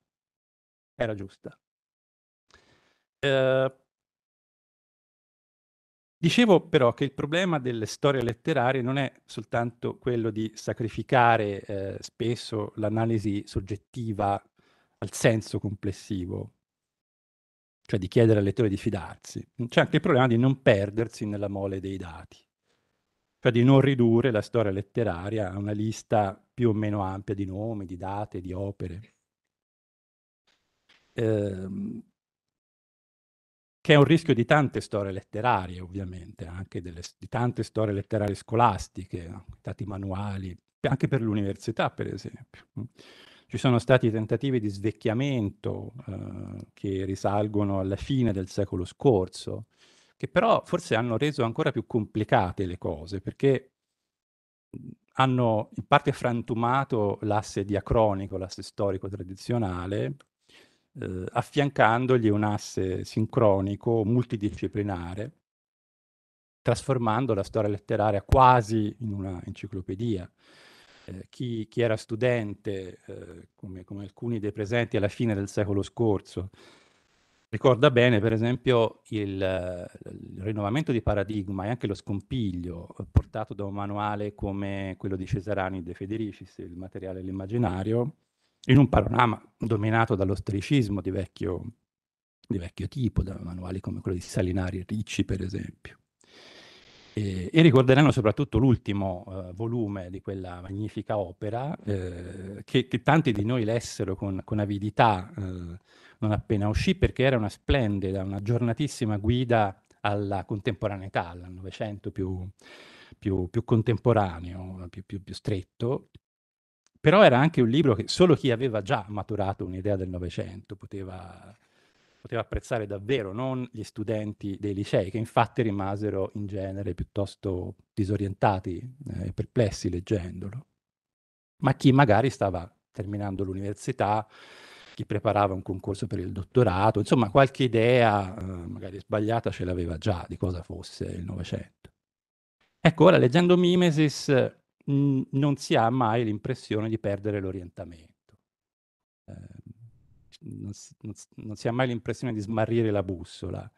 Era giusta. Eh, Dicevo però che il problema delle storie letterarie non è soltanto quello di sacrificare eh, spesso l'analisi soggettiva al senso complessivo, cioè di chiedere al lettore di fidarsi, c'è anche il problema di non perdersi nella mole dei dati, cioè di non ridurre la storia letteraria a una lista più o meno ampia di nomi, di date, di opere. Ehm, che è un rischio di tante storie letterarie, ovviamente, anche delle, di tante storie letterarie scolastiche, dati manuali, anche per l'università, per esempio. Mm. Ci sono stati tentativi di svecchiamento eh, che risalgono alla fine del secolo scorso, che però forse hanno reso ancora più complicate le cose, perché mm, hanno in parte frantumato l'asse diacronico, l'asse storico tradizionale, eh, affiancandogli un asse sincronico, multidisciplinare, trasformando la storia letteraria quasi in una enciclopedia. Eh, chi, chi, era studente, eh, come, come, alcuni dei presenti alla fine del secolo scorso, ricorda bene, per esempio, il, il, rinnovamento di paradigma e anche lo scompiglio portato da un manuale come quello di Cesarani De Federicis, il materiale e l'immaginario, in un panorama dominato dallo storicismo di vecchio, di vecchio tipo, da manuali come quello di Salinari e Ricci, per esempio. E, e ricorderanno soprattutto l'ultimo uh, volume di quella magnifica opera, eh, che, che, tanti di noi lessero con, con avidità eh, non appena uscì, perché era una splendida, una giornatissima guida alla contemporaneità, al Novecento più, più, più, contemporaneo, più, più, stretto, però era anche un libro che solo chi aveva già maturato un'idea del Novecento poteva, poteva, apprezzare davvero, non gli studenti dei licei, che infatti rimasero in genere piuttosto disorientati eh, e eh, perplessi leggendolo, ma chi magari stava terminando l'università, chi preparava un concorso per il dottorato, insomma qualche idea, eh, magari sbagliata, ce l'aveva già di cosa fosse il Novecento. Ecco, ora leggendo Mimesis non si ha mai l'impressione di perdere l'orientamento. Eh, non, si, non, non, si, ha mai l'impressione di smarrire la bussola,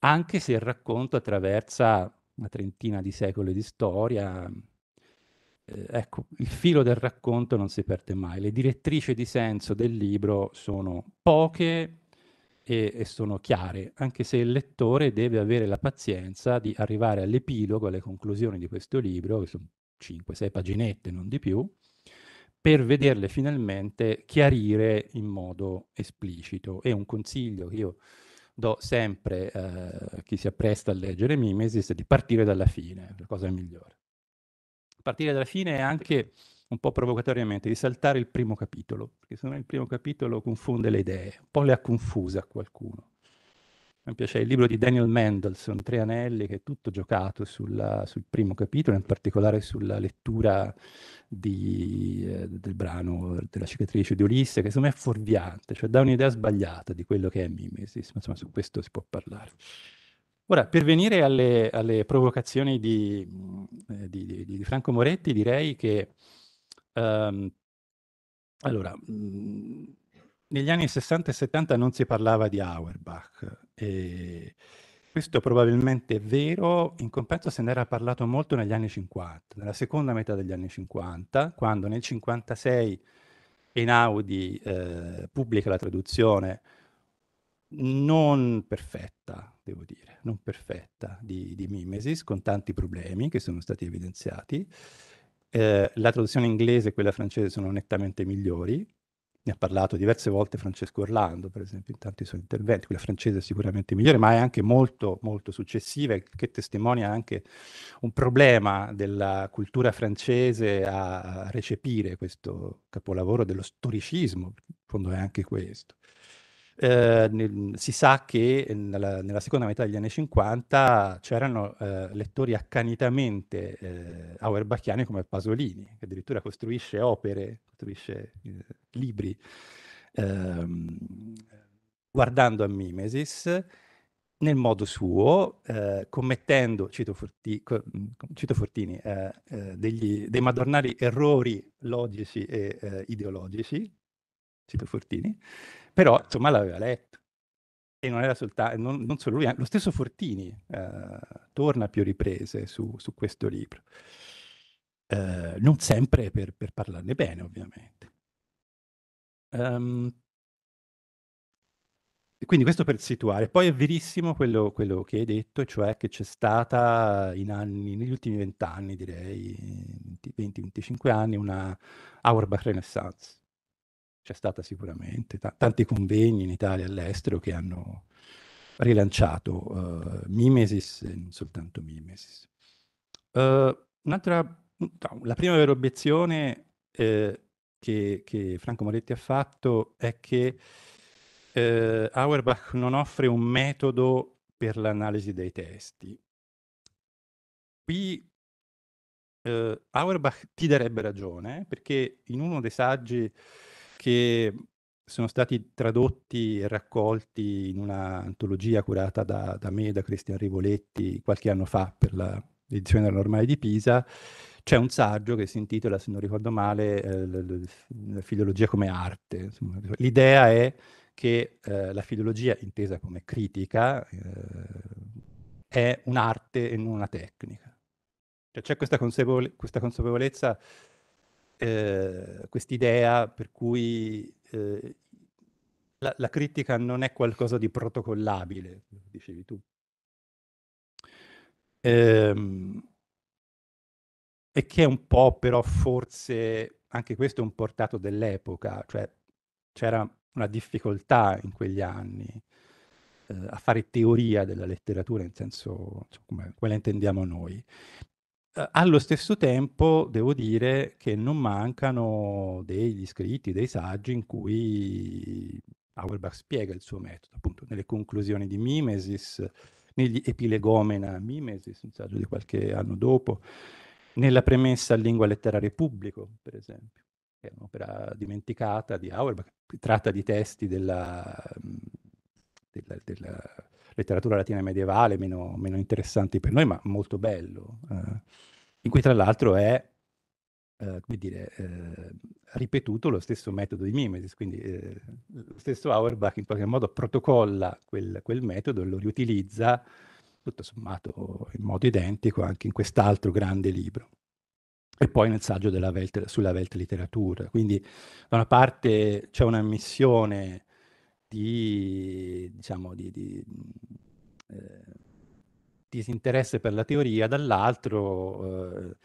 anche se il racconto attraversa una trentina di secoli di storia. Eh, ecco, il filo del racconto non si perde mai. Le direttrici di senso del libro sono poche, e, sono chiare, anche se il lettore deve avere la pazienza di arrivare all'epilogo, alle conclusioni di questo libro, che sono 5-6 paginette, non di più, per vederle finalmente chiarire in modo esplicito. E un consiglio che io do sempre a eh, chi si appresta a leggere Mimesis è di partire dalla fine, la cosa migliore. Partire dalla fine è anche un po' provocatoriamente, di saltare il primo capitolo, perché se no il primo capitolo confonde le idee, un po' le ha confuse a qualcuno mi piace il libro di Daniel Mendelssohn, Tre anelli, che è tutto giocato sulla, sul primo capitolo, in particolare sulla lettura di, eh, del brano della cicatrice di Ulisse, che secondo me è fuorviante, cioè dà un'idea sbagliata di quello che è mimesis, insomma su questo si può parlare. Ora, per venire alle, alle provocazioni di, eh, di, di, Franco Moretti, direi che... Um, allora, mh, mm, negli anni 60 e 70 non si parlava di Auerbach e questo probabilmente è vero, in compenso se ne era parlato molto negli anni 50, nella seconda metà degli anni 50, quando nel 56 Einaudi eh, pubblica la traduzione non perfetta, devo dire, non perfetta di, di Mimesis, con tanti problemi che sono stati evidenziati. Eh, la traduzione inglese e quella francese sono nettamente migliori, ne ha parlato diverse volte Francesco Orlando, per esempio, in tanti suoi interventi, quella francese è sicuramente migliore, ma è anche molto, molto successiva e che testimonia anche un problema della cultura francese a recepire questo capolavoro dello storicismo, in fondo è anche questo. Ehm, nel, si sa che nella, nella, seconda metà degli anni 50 c'erano eh, lettori accanitamente eh, auerbachiani come Pasolini, che addirittura costruisce opere, costruisce eh, libri, ehm, guardando a Mimesis nel modo suo, eh, commettendo, cito, Forti, cito Fortini, eh, degli, dei madornali errori logici e ideologici, cito Fortini, però insomma l'aveva letto e non era soltanto, non, non solo lui, lo stesso Fortini eh, torna a più riprese su, su questo libro, eh, non sempre per, per, parlarne bene ovviamente. Um, quindi questo per situare. Poi è verissimo quello, quello, che hai detto, cioè che c'è stata anni, negli ultimi vent'anni, direi, 20-25 anni, una Auerbach Renaissance c'è stata sicuramente, t- tanti convegni in Italia e all'estero che hanno rilanciato uh, Mimesis e non soltanto Mimesis. Uh, un'altra, no, la prima vera obiezione eh, che, che, Franco Moretti ha fatto è che eh, Auerbach non offre un metodo per l'analisi dei testi. Qui eh, Auerbach ti darebbe ragione, perché in uno dei saggi che sono stati tradotti e raccolti in un'antologia curata da, da me e da Cristian Rivoletti qualche anno fa per l'edizione della normale di Pisa, c'è un saggio che si intitola, se non ricordo male, eh, la filologia come arte. l'idea è che eh, la filologia, intesa come critica, eh, è un'arte e non una tecnica. Cioè, c'è questa, consevole- questa consapevolezza eh, quest'idea per cui eh, la, la, critica non è qualcosa di protocollabile, dicevi tu. Ehm, e che è un po' però forse anche questo è un portato dell'epoca, cioè c'era una difficoltà in quegli anni eh, a fare teoria della letteratura in senso cioè, come, come la intendiamo noi. Eh, allo stesso tempo devo dire che non mancano degli scritti, dei saggi in cui Auerbach spiega il suo metodo, appunto nelle conclusioni di Mimesis, negli epilegomena Mimesis, un saggio di qualche anno dopo, nella premessa a Lingua Letteraria Pubblico, per esempio, che è un'opera dimenticata di Auerbach, tratta di testi della, della, della letteratura latina medievale, meno, meno interessanti per noi, ma molto bello, eh, in cui tra l'altro è, eh, dire, eh, ripetuto lo stesso metodo di Mimesis, quindi eh, lo stesso Auerbach in qualche modo protocolla quel, quel metodo, lo riutilizza tutto sommato in modo identico anche in quest'altro grande libro e poi nel saggio Welt, sulla Weltliteratura. Quindi da una parte c'è una missione di, diciamo, di, di eh, disinteresse per la teoria, dall'altro eh,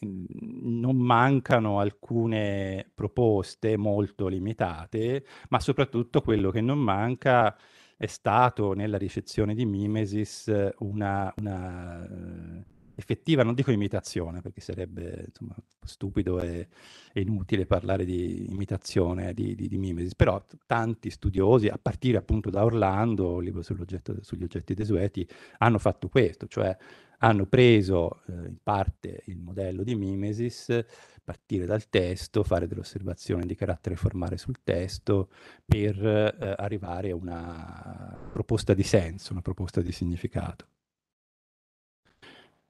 non mancano alcune proposte molto limitate, ma soprattutto quello che non manca è stato nella ricezione di Mimesis una, una eh, effettiva, non dico imitazione, perché sarebbe insomma, stupido e, e, inutile parlare di imitazione di, di, di mimesis, però tanti studiosi, a partire appunto da Orlando, il libro sugli oggetti desueti, hanno fatto questo, cioè hanno preso eh, in parte il modello di mimesis, partire dal testo, fare delle osservazioni di carattere formale sul testo per eh, arrivare a una proposta di senso, una proposta di significato.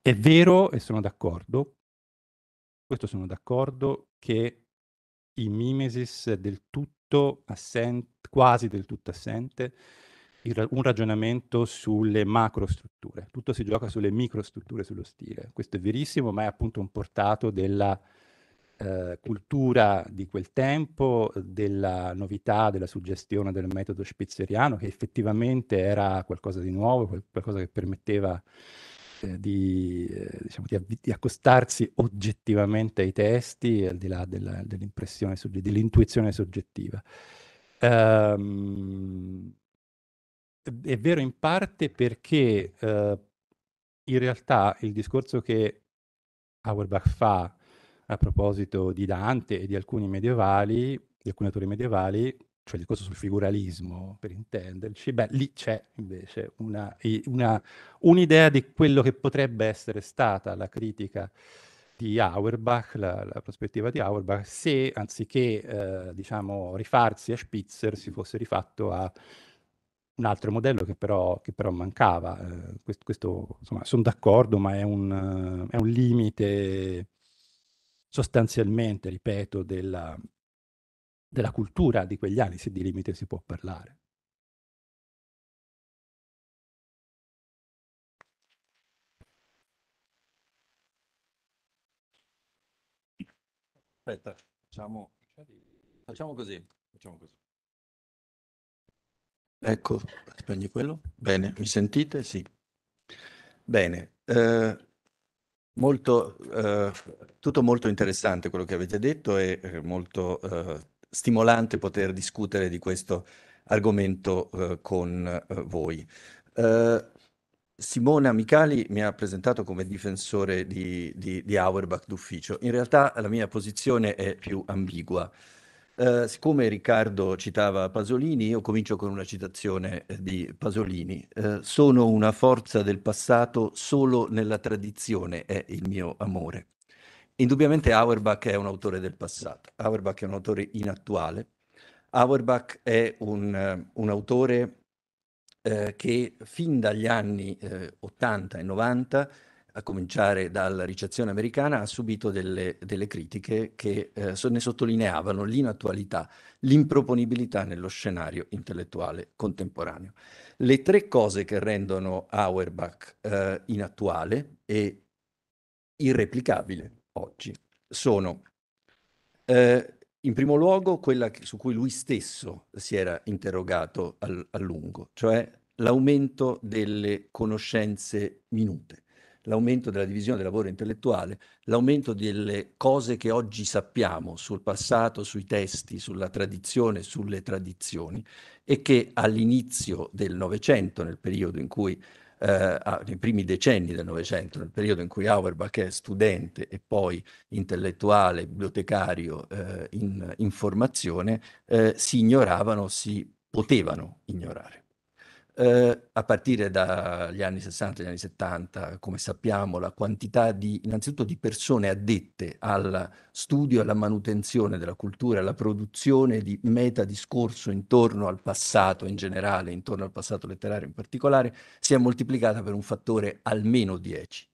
È vero, e sono d'accordo, questo sono d'accordo, che in mimesis è del tutto assente, quasi del tutto assente, il, un ragionamento sulle macrostrutture. Tutto si gioca sulle microstrutture, sullo stile. Questo è verissimo, ma è appunto un portato della eh, cultura di quel tempo, della novità, della suggestione del metodo spizzeriano, che effettivamente era qualcosa di nuovo, qualcosa che permetteva eh, di, eh, diciamo, di, di, accostarsi oggettivamente ai testi, al di là della, dell'impressione, dell'intuizione soggettiva. Um, è vero in parte perché uh, in realtà il discorso che Auerbach fa a proposito di Dante e di alcuni medievali, di alcuni autori medievali, cioè il discorso sul figuralismo, per intenderci, beh, lì c'è invece una, una, un'idea di quello che potrebbe essere stata la critica di Auerbach, la, la prospettiva di Auerbach, se anziché eh, diciamo, rifarsi a Spitzer si fosse rifatto a un altro modello che però, che però mancava. Eh, questo, questo, insomma, sono d'accordo, ma è un, è un limite sostanzialmente, ripeto, della, della cultura di quegli anni, se di limite si può parlare. Aspetta, facciamo, facciamo così. Facciamo così. Ecco, spegni quello. Bene, mi sentite? Sì. Bene, eh, molto, eh, tutto molto interessante quello che avete detto e eh, molto eh, stimolante poter discutere di questo argomento eh, con eh, voi. Eh, Simone Amicali mi ha presentato come difensore di, di, di Auerbach d'ufficio. In realtà la mia posizione è più ambigua. Uh, siccome Riccardo citava Pasolini, io comincio con una citazione eh, di Pasolini. Uh, sono una forza del passato, solo nella tradizione è il mio amore. Indubbiamente Auerbach è un autore del passato, Auerbach è un autore inattuale, Auerbach è un, un autore eh, che fin dagli anni eh, 80 e 90, a cominciare dalla ricezione americana, ha subito delle, delle critiche che eh, ne sottolineavano l'inattualità, l'improponibilità nello scenario intellettuale contemporaneo. Le tre cose che rendono Auerbach eh, inattuale e irreplicabile oggi sono eh, in primo luogo quella su cui lui stesso si era interrogato al, a lungo, cioè l'aumento delle conoscenze minute, l'aumento della divisione del lavoro intellettuale, l'aumento delle cose che oggi sappiamo sul passato, sui testi, sulla tradizione, sulle tradizioni e che all'inizio del Novecento, nel periodo in cui eh, nei primi decenni del Novecento, nel periodo in cui Auerbach è studente e poi intellettuale, bibliotecario eh, in, in formazione, eh, si ignoravano, si potevano ignorare eh, a partire dagli anni 60 e gli anni 70, come sappiamo, la quantità di, innanzitutto di persone addette al studio alla manutenzione della cultura, alla produzione di metadiscorso intorno al passato in generale, intorno al passato letterario in particolare, si è moltiplicata per un fattore almeno 10.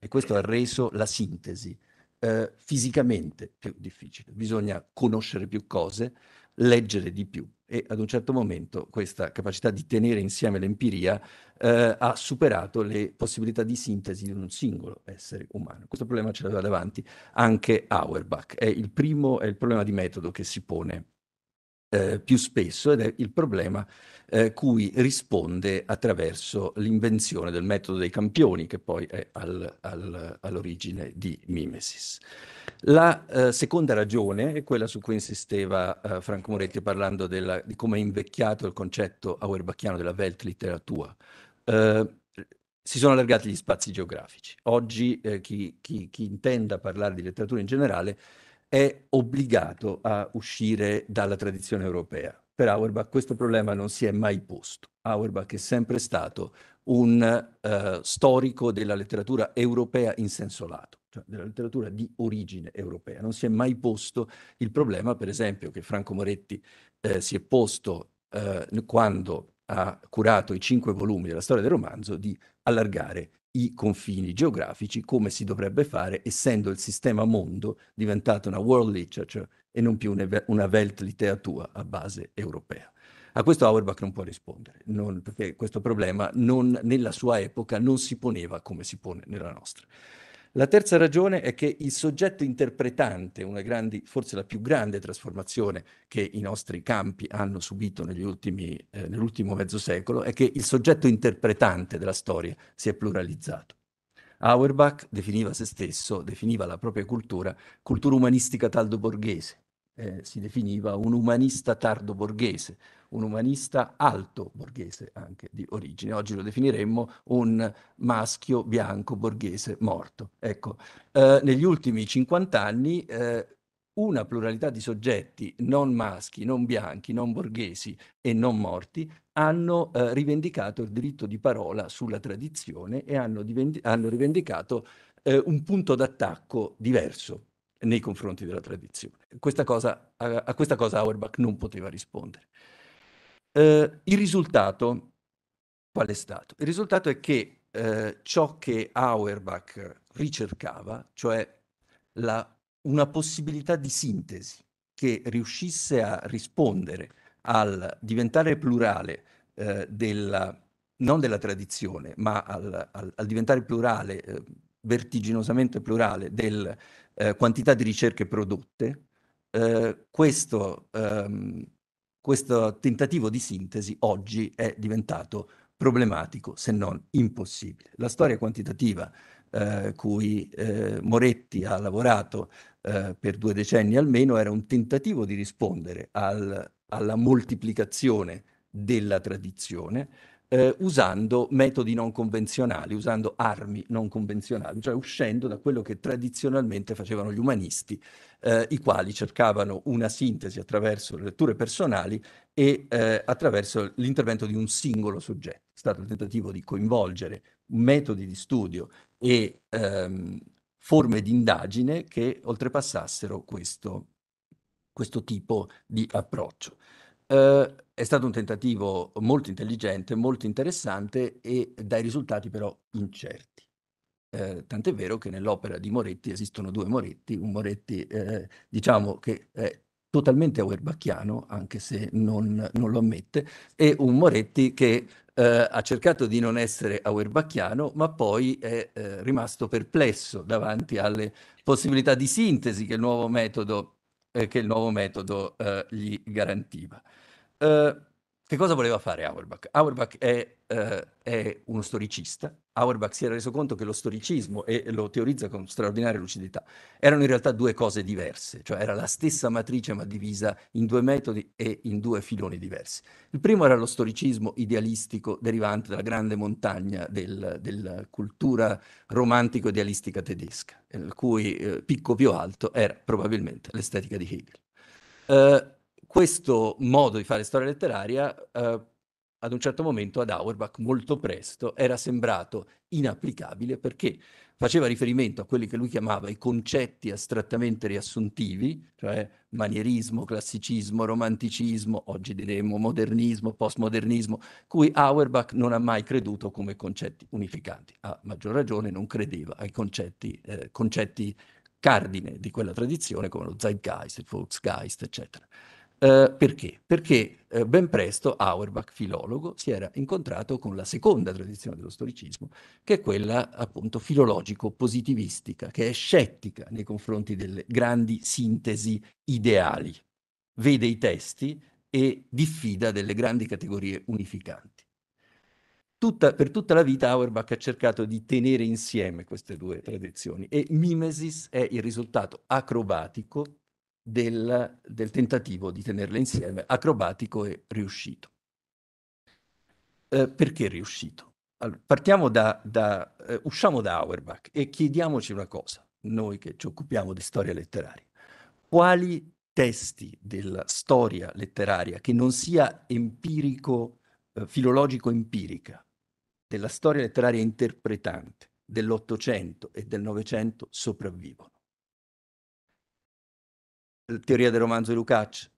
E questo ha reso la sintesi eh, fisicamente più difficile. Bisogna conoscere più cose, leggere di più e ad un certo momento questa capacità di tenere insieme l'empiria eh, ha superato le possibilità di sintesi di un singolo essere umano. Questo problema ce l'aveva davanti anche Auerbach, è il primo, è il problema di metodo che si pone eh, più spesso ed è il problema eh, cui risponde attraverso l'invenzione del metodo dei campioni, che poi è al, al, all'origine di Mimesis. La eh, seconda ragione è quella su cui insisteva eh, Franco Moretti parlando della, di come è invecchiato il concetto auerbachiano della Weltliteratur. Eh, si sono allargati gli spazi geografici. Oggi eh, chi, chi, chi intenda parlare di letteratura in generale è obbligato a uscire dalla tradizione europea. Per Auerbach questo problema non si è mai posto. Auerbach è sempre stato un uh, storico della letteratura europea in senso lato, cioè della letteratura di origine europea. Non si è mai posto il problema, per esempio, che Franco Moretti eh, si è posto eh, quando ha curato i cinque volumi della storia del romanzo, di allargare i confini geografici come si dovrebbe fare essendo il sistema mondo diventato una world literature e non più una Weltliteratur a base europea. A questo Auerbach non può rispondere, non, perché questo problema non, nella sua epoca non si poneva come si pone nella nostra. La terza ragione è che il soggetto interpretante, grandi, forse la più grande trasformazione che i nostri campi hanno subito ultimi, eh, nell'ultimo mezzo secolo, è che il soggetto interpretante della storia si è pluralizzato. Auerbach definiva se stesso, definiva la propria cultura, cultura umanistica tardo-borghese, eh, si definiva un umanista tardo-borghese, un umanista alto borghese anche di origine, oggi lo definiremmo un maschio bianco borghese morto. Ecco, eh, negli ultimi 50 anni eh, una pluralità di soggetti non maschi, non bianchi, non borghesi e non morti hanno eh, rivendicato il diritto di parola sulla tradizione e hanno, divendi- hanno rivendicato eh, un punto d'attacco diverso nei confronti della tradizione. Questa cosa, a, a questa cosa Auerbach non poteva rispondere. Eh, il risultato qual è stato? Il risultato è che eh, ciò che Auerbach ricercava, cioè la, una possibilità di sintesi che riuscisse a rispondere al diventare plurale eh, della, non della tradizione, ma al, al, al diventare plurale, eh, vertiginosamente plurale, della eh, quantità di ricerche prodotte, eh, questo ehm, questo tentativo di sintesi oggi è diventato problematico, se non impossibile. La storia quantitativa eh, cui eh, Moretti ha lavorato eh, per due decenni almeno era un tentativo di rispondere al, alla moltiplicazione della tradizione, eh, usando metodi non convenzionali, usando armi non convenzionali, cioè uscendo da quello che tradizionalmente facevano gli umanisti, eh, i quali cercavano una sintesi attraverso le letture personali e eh, attraverso l'intervento di un singolo soggetto. È stato il tentativo di coinvolgere metodi di studio e ehm, forme di indagine che oltrepassassero questo, questo tipo di approccio. Eh, è stato un tentativo molto intelligente, molto interessante e dai risultati però incerti. Eh, tant'è vero che nell'opera di Moretti esistono due Moretti, un Moretti eh, diciamo che è totalmente auerbacchiano, anche se non, non lo ammette, e un Moretti che Uh, ha cercato di non essere auerbacchiano, ma poi è uh, rimasto perplesso davanti alle possibilità di sintesi che il nuovo metodo, eh, il nuovo metodo uh, gli garantiva. Eh, che cosa voleva fare Auerbach? Auerbach è, eh, è, uno storicista, Auerbach si era reso conto che lo storicismo, e lo teorizza con straordinaria lucidità, erano in realtà due cose diverse, cioè era la stessa matrice ma divisa in due metodi e in due filoni diversi. Il primo era lo storicismo idealistico derivante dalla grande montagna del, della cultura romantico-idealistica tedesca, il cui eh, picco più alto era probabilmente l'estetica di Hegel. Eh, questo modo di fare storia letteraria eh, ad un certo momento ad Auerbach molto presto era sembrato inapplicabile perché faceva riferimento a quelli che lui chiamava i concetti astrattamente riassuntivi, cioè manierismo, classicismo, romanticismo, oggi diremmo modernismo, postmodernismo, cui Auerbach non ha mai creduto come concetti unificanti. A maggior ragione non credeva ai concetti, eh, concetti cardine di quella tradizione come lo Zeitgeist, il Volksgeist, eccetera. Eh, perché? Perché eh, ben presto Auerbach, filologo, si era incontrato con la seconda tradizione dello storicismo, che è quella appunto filologico-positivistica, che è scettica nei confronti delle grandi sintesi ideali, vede i testi e diffida delle grandi categorie unificanti. Tutta, per tutta la vita Auerbach ha cercato di tenere insieme queste due tradizioni e Mimesis è il risultato acrobatico del, del tentativo di tenerle insieme, acrobatico e riuscito. Eh, perché riuscito? Allora, partiamo da, da eh, usciamo da Auerbach e chiediamoci una cosa, noi che ci occupiamo di storia letteraria. Quali testi della storia letteraria che non sia empirico, eh, filologico-empirica, della storia letteraria interpretante dell'Ottocento e del Novecento sopravvivono? teoria del romanzo di Lukács?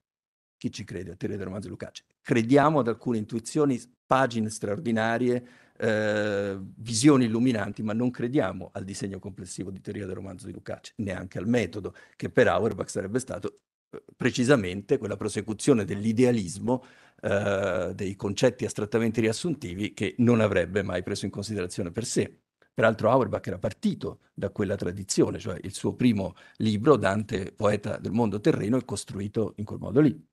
Chi ci crede a teoria del romanzo di Lukács? Crediamo ad alcune intuizioni, pagine straordinarie, eh, visioni illuminanti, ma non crediamo al disegno complessivo di teoria del romanzo di Lukács, neanche al metodo, che per Auerbach sarebbe stato eh, precisamente quella prosecuzione dell'idealismo eh, dei concetti astrattamente riassuntivi che non avrebbe mai preso in considerazione per sé. Peraltro Auerbach era partito da quella tradizione, cioè il suo primo libro, Dante, poeta del mondo terreno, è costruito in quel modo lì. Il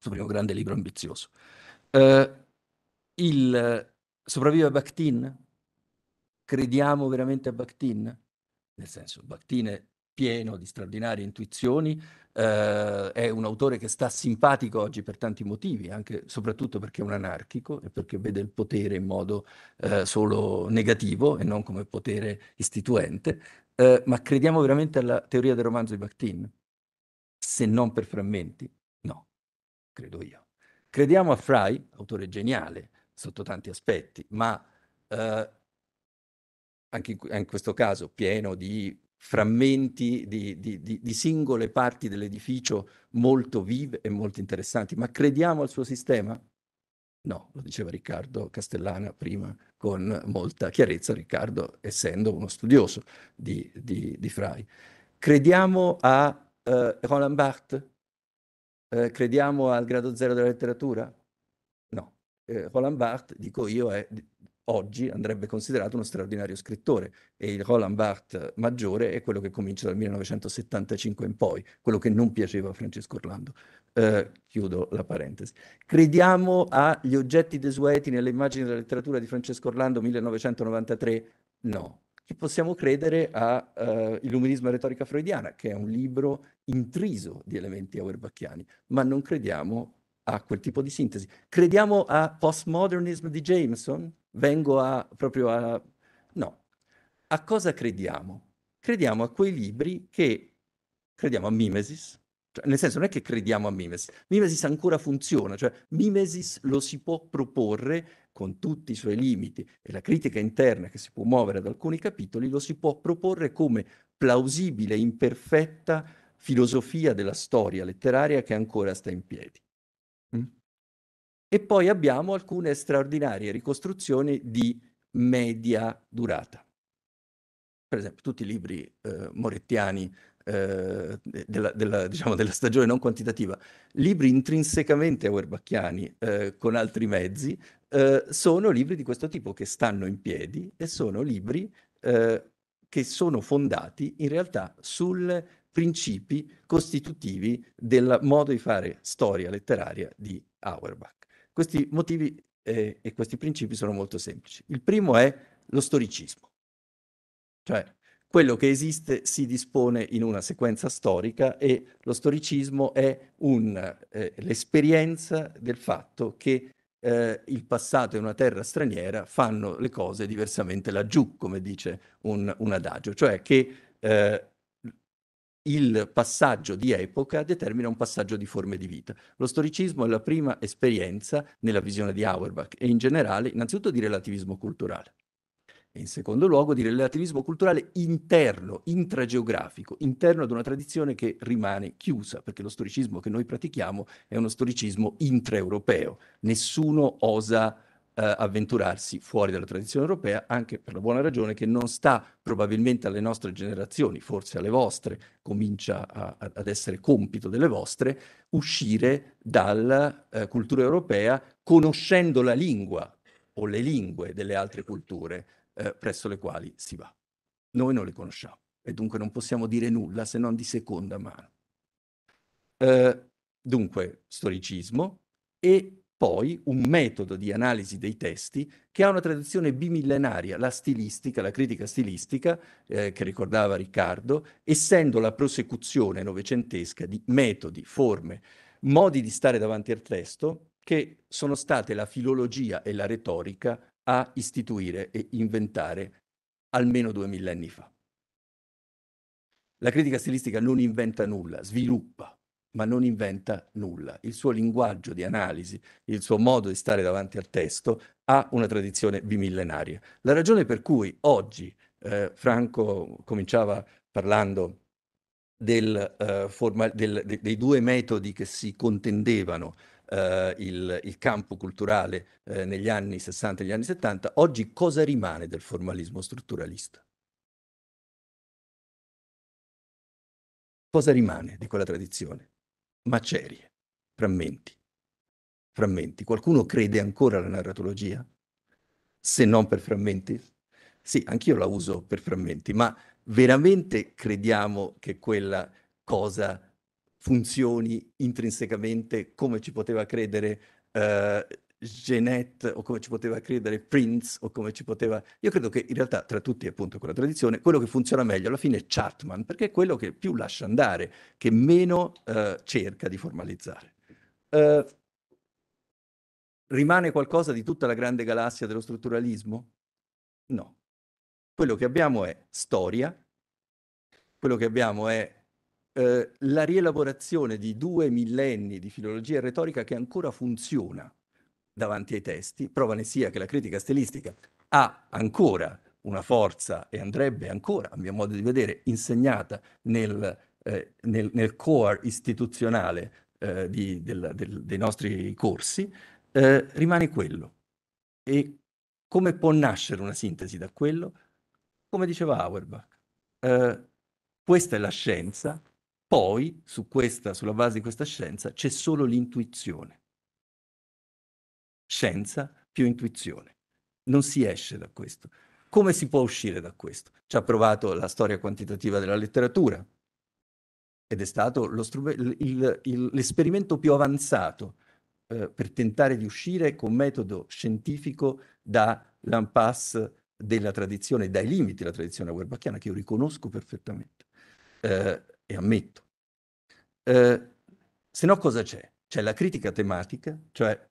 suo primo grande libro ambizioso. Uh, il, sopravvive a Bakhtin? Crediamo veramente a Bakhtin? Nel senso, Bakhtin è pieno di straordinarie intuizioni, eh, è un autore che sta simpatico oggi per tanti motivi, anche, soprattutto perché è un anarchico e perché vede il potere in modo eh, solo negativo e non come potere istituente, eh, ma crediamo veramente alla teoria del romanzo di Bakhtin? Se non per frammenti? No, credo io. Crediamo a Fry, autore geniale sotto tanti aspetti, ma eh, anche in questo caso pieno di frammenti di, di, di, di singole parti dell'edificio molto vive e molto interessanti. Ma crediamo al suo sistema? No, lo diceva Riccardo Castellana prima con molta chiarezza, Riccardo essendo uno studioso di, di, di Fry. Crediamo a eh, Roland Barthes? Eh, crediamo al grado zero della letteratura? No, eh, Roland Barthes, dico io, è oggi andrebbe considerato uno straordinario scrittore e il Roland Barthes maggiore è quello che comincia dal 1975 in poi, quello che non piaceva a Francesco Orlando. Eh, chiudo la parentesi. Crediamo agli oggetti desueti nelle immagini della letteratura di Francesco Orlando 1993? No. Ci possiamo credere a uh, eh, Illuminismo e retorica freudiana, che è un libro intriso di elementi auerbacchiani, ma non crediamo a quel tipo di sintesi. Crediamo a postmodernism di Jameson, vengo a proprio a... No, a cosa crediamo? Crediamo a quei libri che... crediamo a Mimesis, cioè, nel senso non è che crediamo a Mimesis, Mimesis ancora funziona, cioè Mimesis lo si può proporre con tutti i suoi limiti e la critica interna che si può muovere ad alcuni capitoli, lo si può proporre come plausibile, imperfetta filosofia della storia letteraria che ancora sta in piedi. Mm? E poi abbiamo alcune straordinarie ricostruzioni di media durata. Per esempio, tutti i libri eh, morettiani eh, della, della, diciamo, della, stagione non quantitativa, libri intrinsecamente auerbacchiani eh, con altri mezzi, eh, sono libri di questo tipo che stanno in piedi e sono libri eh, che sono fondati in realtà sul principi costitutivi del modo di fare storia letteraria di Auerbach. Questi motivi eh, e questi principi sono molto semplici. Il primo è lo storicismo, cioè quello che esiste si dispone in una sequenza storica e lo storicismo è un, eh, l'esperienza del fatto che eh, il passato e una terra straniera fanno le cose diversamente laggiù, come dice un, un adagio, cioè che eh, il passaggio di epoca determina un passaggio di forme di vita. Lo storicismo è la prima esperienza nella visione di Auerbach e in generale innanzitutto di relativismo culturale e in secondo luogo di relativismo culturale interno, intrageografico, interno ad una tradizione che rimane chiusa, perché lo storicismo che noi pratichiamo è uno storicismo intraeuropeo. Nessuno osa eh, avventurarsi fuori dalla tradizione europea, anche per la buona ragione che non sta probabilmente alle nostre generazioni, forse alle vostre, comincia a, a, ad essere compito delle vostre, uscire dalla eh, cultura europea conoscendo la lingua o le lingue delle altre culture eh, presso le quali si va. Noi non le conosciamo e dunque non possiamo dire nulla se non di seconda mano. Eh, dunque, storicismo e poi un metodo di analisi dei testi che ha una tradizione bimillenaria, la stilistica, la critica stilistica, eh, che ricordava Riccardo, essendo la prosecuzione novecentesca di metodi, forme, modi di stare davanti al testo che sono state la filologia e la retorica a istituire e inventare almeno due millenni fa. La critica stilistica non inventa nulla, sviluppa, ma non inventa nulla. Il suo linguaggio di analisi, il suo modo di stare davanti al testo ha una tradizione bimillenaria. La ragione per cui oggi eh, Franco cominciava parlando del, eh, forma, del, de, dei due metodi che si contendevano eh, il, il, campo culturale eh, negli anni 60 e negli anni 70, oggi cosa rimane del formalismo strutturalista? Cosa rimane di quella tradizione? macerie, frammenti, frammenti. Qualcuno crede ancora alla narratologia? Se non per frammenti? Sì, anch'io la uso per frammenti, ma veramente crediamo che quella cosa funzioni intrinsecamente come ci poteva credere eh, Jeanette o come ci poteva credere Prince o come ci poteva... Io credo che in realtà tra tutti appunto quella tradizione, quello che funziona meglio alla fine è Chapman, perché è quello che più lascia andare, che meno eh, cerca di formalizzare. Eh, rimane qualcosa di tutta la grande galassia dello strutturalismo? No. Quello che abbiamo è storia, quello che abbiamo è eh, la rielaborazione di due millenni di filologia e retorica che ancora funziona davanti ai testi, prova ne sia che la critica stilistica ha ancora una forza e andrebbe ancora, a mio modo di vedere, insegnata nel, eh, nel, nel core istituzionale eh, di, del, del, dei nostri corsi, eh, rimane quello. E come può nascere una sintesi da quello? Come diceva Auerbach, eh, questa è la scienza, poi su questa, sulla base di questa scienza c'è solo l'intuizione scienza più intuizione. Non si esce da questo. Come si può uscire da questo? Ci ha provato la storia quantitativa della letteratura ed è stato stru- il, il, l'esperimento più avanzato eh, per tentare di uscire con metodo scientifico dall'impasse della tradizione, dai limiti della tradizione auerbacchiana che io riconosco perfettamente eh, e ammetto. Eh, se no cosa c'è? C'è la critica tematica, cioè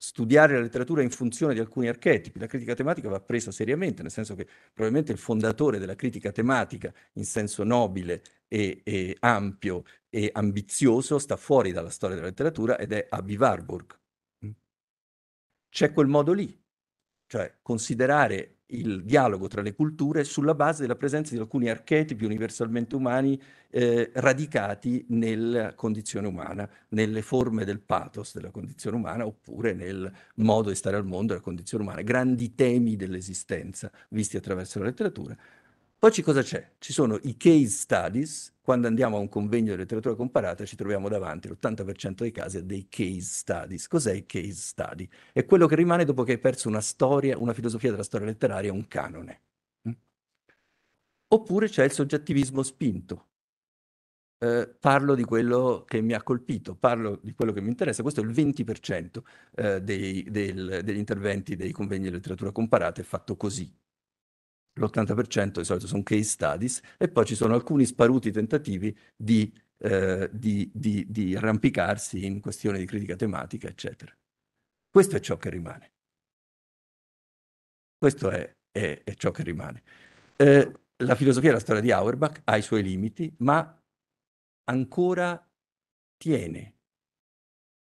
studiare la letteratura in funzione di alcuni archetipi. La critica tematica va presa seriamente, nel senso che probabilmente il fondatore della critica tematica in senso nobile e, e ampio e ambizioso sta fuori dalla storia della letteratura ed è Abby Warburg. Mm. C'è quel modo lì, cioè considerare il dialogo tra le culture sulla base della presenza di alcuni archetipi universalmente umani eh, radicati nella condizione umana, nelle forme del pathos della condizione umana oppure nel modo di stare al mondo della condizione umana, grandi temi dell'esistenza visti attraverso la letteratura poi ci cosa c'è? Ci sono i case studies, quando andiamo a un convegno di letteratura comparata ci troviamo davanti l'80% dei casi a dei case studies. Cos'è il case study? È quello che rimane dopo che hai perso una storia, una filosofia della storia letteraria, un canone. Mm? Oppure c'è il soggettivismo spinto. Eh, parlo di quello che mi ha colpito, parlo di quello che mi interessa. Questo è il 20% eh, dei, del, degli interventi dei convegni di letteratura comparata, è fatto così l'80% di solito sono case studies, e poi ci sono alcuni sparuti tentativi di, eh, di, di, di arrampicarsi in questioni di critica tematica, eccetera. Questo è ciò che rimane. Questo è, è, è ciò che rimane. Eh, la filosofia e la storia di Auerbach ha i suoi limiti, ma ancora tiene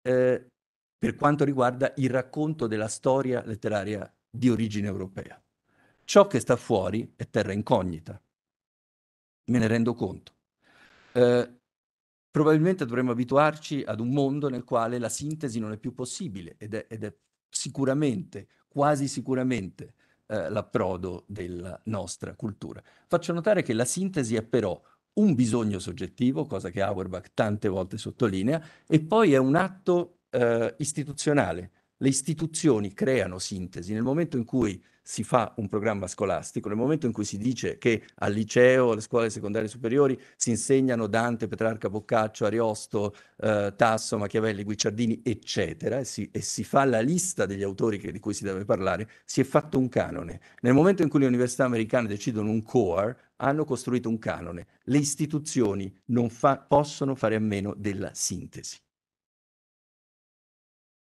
eh, per quanto riguarda il racconto della storia letteraria di origine europea. Ciò che sta fuori è terra incognita. Me ne rendo conto. Eh, probabilmente dovremmo abituarci ad un mondo nel quale la sintesi non è più possibile ed è, ed è sicuramente, quasi sicuramente, eh, l'approdo della nostra cultura. Faccio notare che la sintesi è però un bisogno soggettivo, cosa che Auerbach tante volte sottolinea, e poi è un atto eh, istituzionale, le istituzioni creano sintesi nel momento in cui si fa un programma scolastico, nel momento in cui si dice che al liceo, alle scuole secondarie superiori si insegnano Dante, Petrarca, Boccaccio, Ariosto, eh, Tasso, Machiavelli, Guicciardini, eccetera, e si, e si fa la lista degli autori che, di cui si deve parlare, si è fatto un canone. Nel momento in cui le università americane decidono un core, hanno costruito un canone. Le istituzioni non fa, possono fare a meno della sintesi.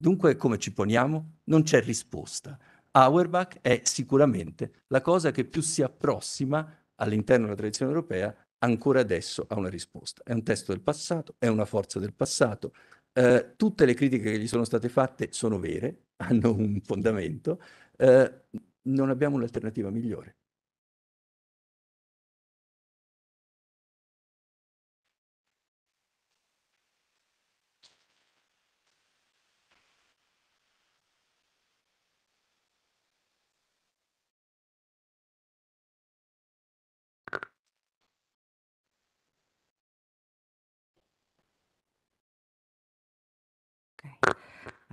Dunque, come ci poniamo? Non c'è risposta. Auerbach è sicuramente la cosa che più si approssima all'interno della tradizione europea ancora adesso a una risposta. È un testo del passato, è una forza del passato. Eh, tutte le critiche che gli sono state fatte sono vere, hanno un fondamento. Eh, non abbiamo un'alternativa migliore.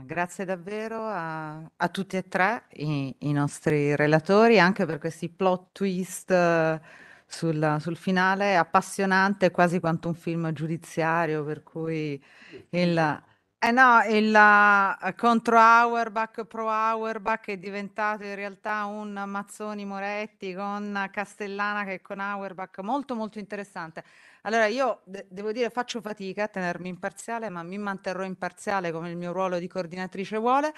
grazie davvero a, a, tutti e tre i, i, nostri relatori, anche per questi plot twist eh, sul, sul, finale appassionante, quasi quanto un film giudiziario, per cui il... Eh no, il eh, contro Auerbach, pro Auerbach è diventato in realtà un Mazzoni Moretti con Castellana che con Auerbach, molto molto interessante. Allora, io de- devo dire faccio fatica a tenermi imparziale, ma mi manterrò imparziale come il mio ruolo di coordinatrice vuole.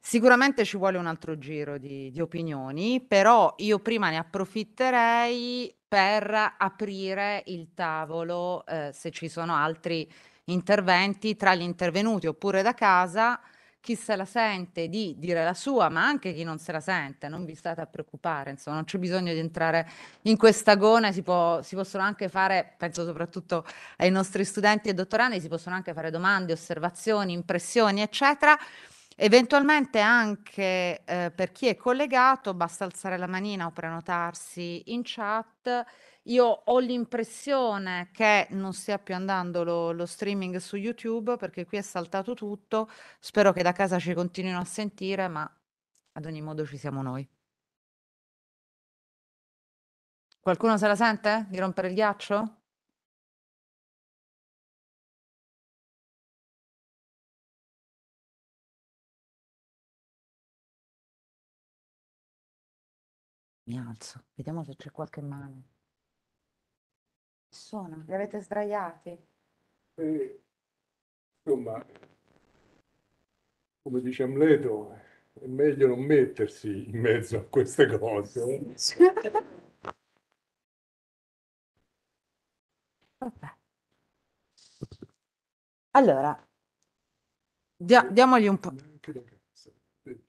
Sicuramente ci vuole un altro giro di, di opinioni, però io prima ne approfitterei per aprire il tavolo, eh, se ci sono altri interventi tra gli intervenuti oppure da casa chi se la sente di dire la sua, ma anche chi non se la sente, non vi state a preoccupare, insomma, non c'è bisogno di entrare in questa gona, si, può, si possono anche fare, penso soprattutto ai nostri studenti e dottorandi, si possono anche fare domande, osservazioni, impressioni, eccetera. Eventualmente anche eh, per chi è collegato basta alzare la manina o prenotarsi in chat io ho l'impressione che non stia più andando lo, lo, streaming su YouTube perché qui è saltato tutto. Spero che da casa ci continuino a sentire, ma ad ogni modo ci siamo noi. Qualcuno se la sente di rompere il ghiaccio? Mi alzo, vediamo se c'è qualche mano sono? Li avete sdraiati? E, insomma, come dice Amleto, è meglio non mettersi in mezzo a queste cose. Eh. Sì. Allora, dia diamogli un po'.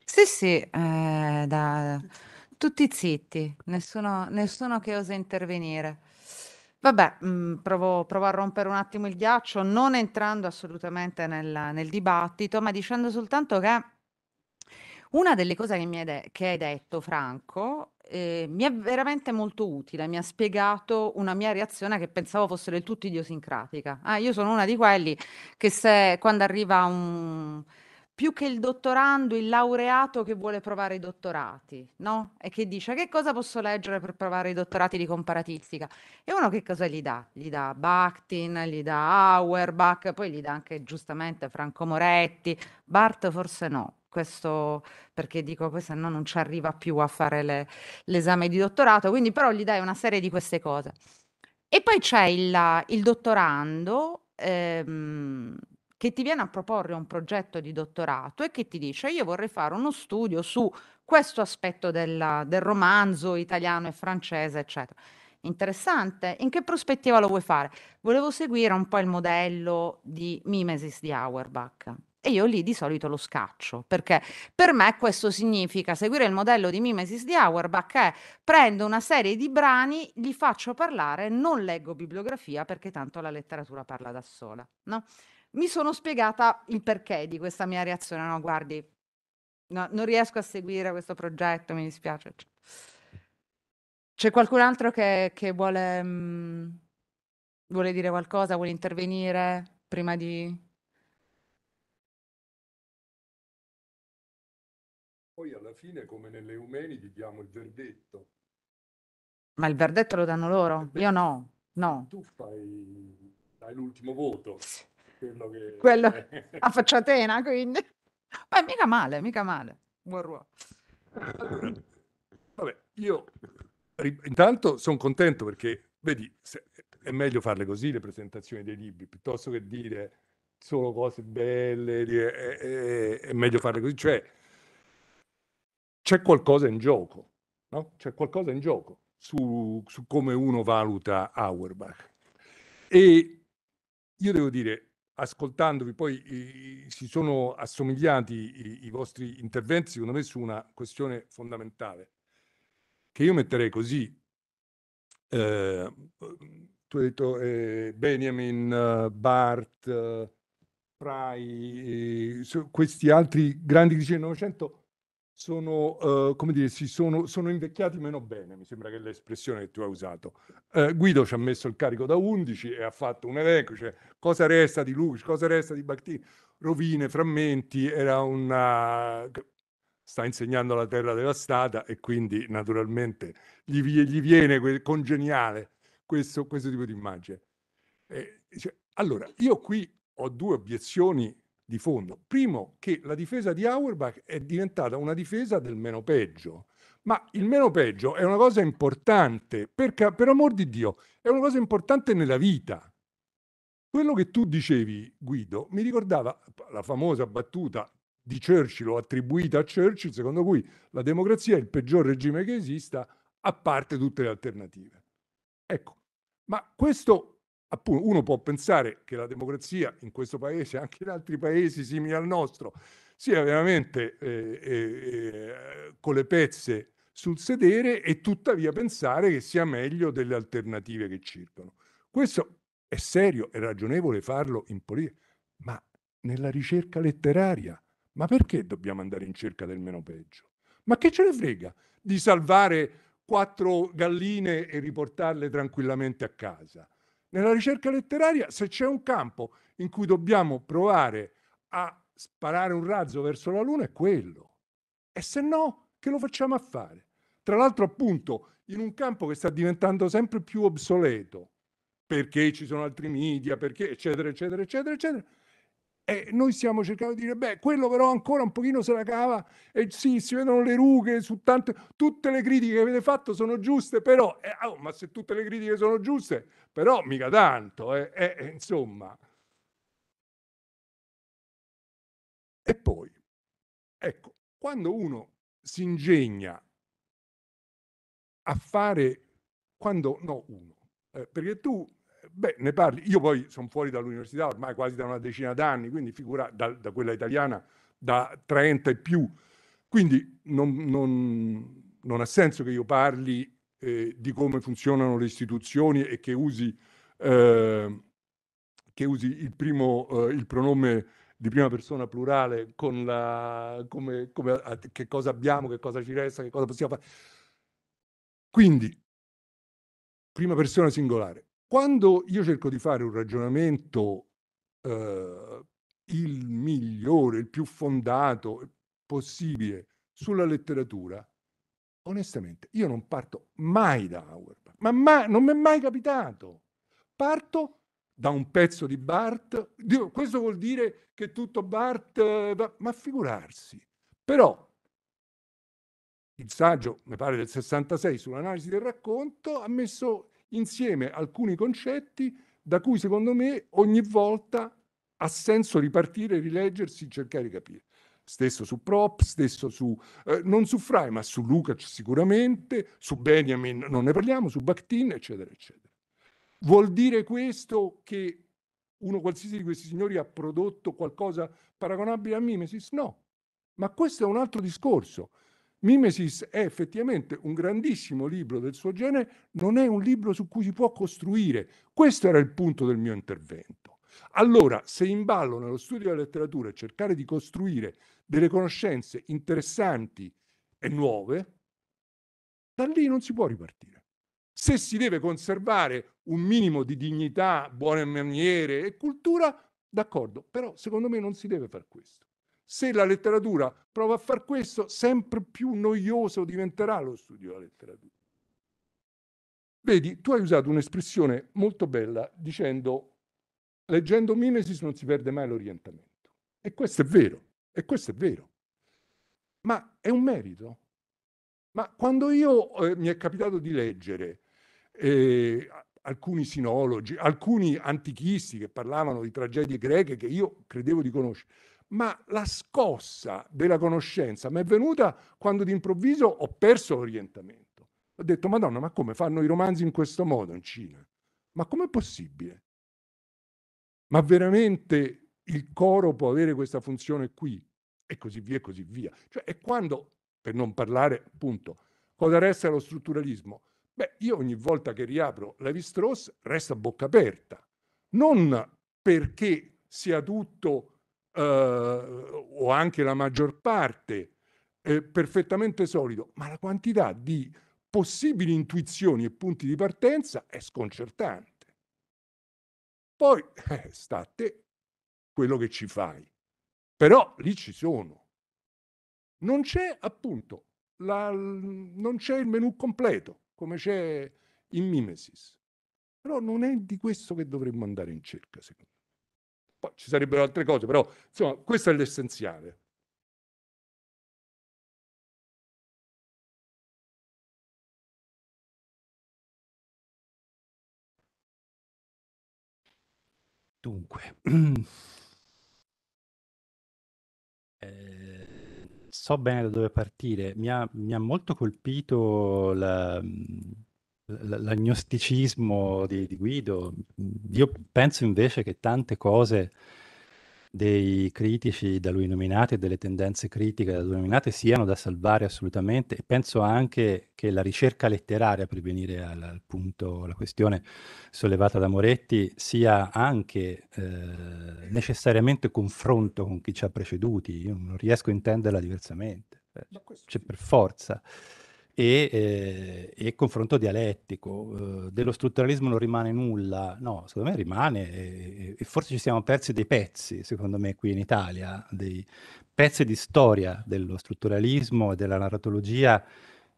Sì, sì, eh, da... tutti zitti, nessuno, nessuno che osa intervenire. Vabbè, mhmm, provo provo a rompere un attimo il ghiaccio, non entrando assolutamente nel nel dibattito, ma dicendo soltanto che una delle cose che mi hai de che hai detto Franco, ehm, mi è veramente molto utile, mi ha spiegato una mia reazione che pensavo fosse del tutto idiosincratica. Ah, io sono una di quelli che se quando arriva un più che il dottorando, il laureato che vuole provare i dottorati, no? E che dice che cosa posso leggere per provare i dottorati di comparatistica? E uno che cosa gli dà? Gli dà Bakhtin, gli dà Auerbach, poi gli dà anche giustamente Franco Moretti, Bart forse no, questo perché dico poi se no non ci arriva più a fare le, l'esame di dottorato, quindi però gli dai una serie di queste cose. E poi c'è il, il dottorando. Ehm, che ti viene a proporre un progetto di dottorato e che ti dice io vorrei fare uno studio su questo aspetto della, del romanzo italiano e francese, eccetera. Interessante, in che prospettiva lo vuoi fare? Volevo seguire un po' il modello di Mimesis di Auerbach e io lì di solito lo scaccio, perché per me questo significa seguire il modello di Mimesis di Auerbach, è prendo una serie di brani, li faccio parlare, non leggo bibliografia perché tanto la letteratura parla da sola, no? Mi sono spiegata il perché di questa mia reazione. No, guardi, no, non riesco a seguire questo progetto, mi dispiace. Cioè, c'è qualcun altro che, che vuole, mh, mm, vuole dire qualcosa, vuole intervenire prima di... Poi alla fine, come nelle gli diamo il verdetto. Ma il verdetto lo danno loro? Eh io no, no. Tu fai, l'ultimo voto. Sì quello che... Quello a facciatena, quindi. Ma mica male, mica male. Buon ruolo. Vabbè, io intanto sono contento perché, vedi, se, è meglio farle così le presentazioni dei libri, piuttosto che dire solo cose belle, è, è, è meglio farle così. Cioè, c'è qualcosa in gioco, no? C'è qualcosa in gioco su, su come uno valuta Auerbach. E io devo dire, ascoltandovi poi si sono assomigliati i, i, vostri interventi, secondo me, su una questione fondamentale, che io metterei così. Eh, tu hai detto eh, Benjamin, Bart, Fry, eh, questi altri grandi critici del Novecento sono, eh, come dire, si sono, sono, invecchiati meno bene, mi sembra che è l'espressione che tu hai usato. Eh, Guido ci ha messo il carico da 11 e ha fatto un elenco, cioè cosa resta di Lucic, cosa resta di Bakhtin, rovine, frammenti, era una... sta insegnando la terra devastata e quindi naturalmente gli, gli viene que- congeniale questo, questo, tipo di immagine. Eh, cioè, allora, io qui ho due obiezioni di fondo. Primo, che la difesa di Auerbach è diventata una difesa del meno peggio. Ma il meno peggio è una cosa importante, per, per amor di Dio, è una cosa importante nella vita. Quello che tu dicevi, Guido, mi ricordava la famosa battuta di Churchill attribuita a Churchill, secondo cui la democrazia è il peggior regime che esista, a parte tutte le alternative. Ecco, ma questo appunto, uno può pensare che la democrazia in questo paese, anche in altri paesi simili al nostro, sia veramente eh, eh, eh, con le pezze sul sedere e tuttavia pensare che sia meglio delle alternative che circolano. Questo è serio, è ragionevole farlo in politica, ma nella ricerca letteraria. Ma perché dobbiamo andare in cerca del meno peggio? Ma che ce ne frega di salvare quattro galline e riportarle tranquillamente a casa? Nella ricerca letteraria, se c'è un campo in cui dobbiamo provare a sparare un razzo verso la Luna, è quello. E se no, che lo facciamo a fare? Tra l'altro, appunto, in un campo che sta diventando sempre più obsoleto, perché ci sono altri media, perché eccetera, eccetera, eccetera, eccetera, e noi stiamo cercando di dire, beh, quello però ancora un pochino se la cava e sì, si vedono le rughe su tante... Tutte le critiche che avete fatto sono giuste, però... Eh, oh, ma se tutte le critiche sono giuste, però mica tanto, eh, eh, eh insomma. E poi, ecco, quando uno si ingegna a fare... Quando... No, uno. Eh, perché tu Beh, ne parli. Io poi sono fuori dall'università ormai quasi da una decina d'anni, quindi figura da, da quella italiana da 30 e più. Quindi non, non, non ha senso che io parli eh, di come funzionano le istituzioni e che usi, eh, che usi il, primo, eh, il pronome di prima persona plurale con la, come, come, che cosa abbiamo, che cosa ci resta, che cosa possiamo fare. Quindi, prima persona singolare, quando io cerco di fare un ragionamento eh, il migliore, il più fondato possibile sulla letteratura, onestamente io non parto mai da Auerbach, ma mai, non mi è mai capitato. Parto da un pezzo di Bart, questo vuol dire che tutto Bart, eh, ma figurarsi. Però il saggio, mi pare del 66, sull'analisi del racconto, ha messo insieme alcuni concetti da cui secondo me ogni volta ha senso ripartire, rileggersi, cercare di capire. Stesso su Prop, stesso su, eh, non su Fry, ma su Lukac sicuramente, su Benjamin non ne parliamo, su Bakhtin, eccetera, eccetera. Vuol dire questo che uno qualsiasi di questi signori ha prodotto qualcosa paragonabile a Mimesis? No, ma questo è un altro discorso. Mimesis è effettivamente un grandissimo libro del suo genere, non è un libro su cui si può costruire. Questo era il punto del mio intervento. Allora, se in ballo nello studio della letteratura cercare di costruire delle conoscenze interessanti e nuove, da lì non si può ripartire. Se si deve conservare un minimo di dignità, buone maniere e cultura, d'accordo, però secondo me non si deve fare questo. Se la letteratura prova a far questo, sempre più noioso diventerà lo studio della letteratura. Vedi, tu hai usato un'espressione molto bella dicendo leggendo Mimesis non si perde mai l'orientamento. E questo è vero, e questo è vero. Ma è un merito. Ma quando io eh, mi è capitato di leggere eh, alcuni sinologi, alcuni antichisti che parlavano di tragedie greche che io credevo di conoscere, ma la scossa della conoscenza mi è venuta quando d'improvviso ho perso l'orientamento. Ho detto, Madonna, ma come fanno i romanzi in questo modo in Cina? Ma com'è possibile? Ma veramente il coro può avere questa funzione qui? E così via, e così via. Cioè, e quando, per non parlare appunto, cosa resta lo strutturalismo? Beh, io ogni volta che riapro Levi Strauss resta a bocca aperta, non perché sia tutto eh, o anche la maggior parte è perfettamente solido, ma la quantità di possibili intuizioni e punti di partenza è sconcertante. Poi eh, sta a te quello che ci fai, però lì ci sono. Non c'è appunto, la, non c'è il menu completo come c'è in Mimesis. Però non è di questo che dovremmo andare in cerca, secondo me. Poi ci sarebbero altre cose, però insomma questo è l'essenziale. Dunque, eh, so bene da dove partire. Mi ha, mi ha molto colpito la, l'agnosticismo di, di, Guido. Io penso invece che tante cose dei critici da lui nominati e delle tendenze critiche da lui nominate siano da salvare assolutamente e penso anche che la ricerca letteraria per venire al, al punto, alla questione sollevata da Moretti sia anche eh, necessariamente confronto con chi ci ha preceduti, io non riesco a intenderla diversamente, cioè per forza e, eh, e confronto dialettico. Eh, dello strutturalismo non rimane nulla, no, secondo me rimane e, e, forse ci siamo persi dei pezzi, secondo me, qui in Italia, dei pezzi di storia dello strutturalismo e della narratologia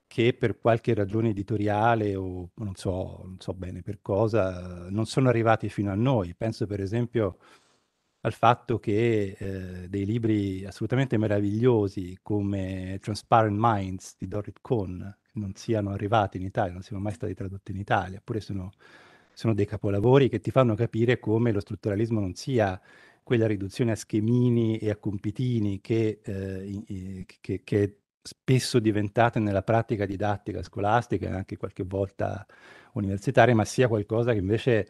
che per qualche ragione editoriale o non so, non so bene per cosa, non sono arrivati fino a noi. Penso per esempio al fatto che eh, dei libri assolutamente meravigliosi come Transparent Minds di Dorrit Cohn non siano arrivati in Italia, non siano mai stati tradotti in Italia, oppure sono, sono, dei capolavori che ti fanno capire come lo strutturalismo non sia quella riduzione a schemini e a compitini che, eh, che, che è spesso diventata nella pratica didattica scolastica e anche qualche volta universitaria, ma sia qualcosa che invece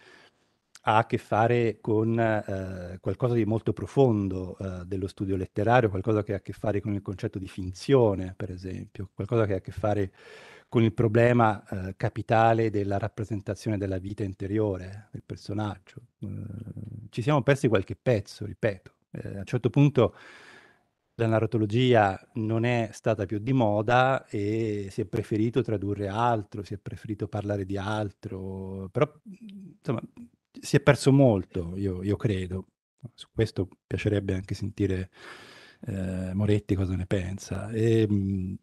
ha a che fare con eh, qualcosa di molto profondo eh, dello studio letterario, qualcosa che ha a che fare con il concetto di finzione, per esempio, qualcosa che ha a che fare con il problema eh, capitale della rappresentazione della vita interiore del personaggio. Eh, ci siamo persi qualche pezzo, ripeto. Eh, a un certo punto la narratologia non è stata più di moda e si è preferito tradurre altro, si è preferito parlare di altro, però insomma si è perso molto, io, io credo. Su questo piacerebbe anche sentire eh, Moretti cosa ne pensa. E, ehm,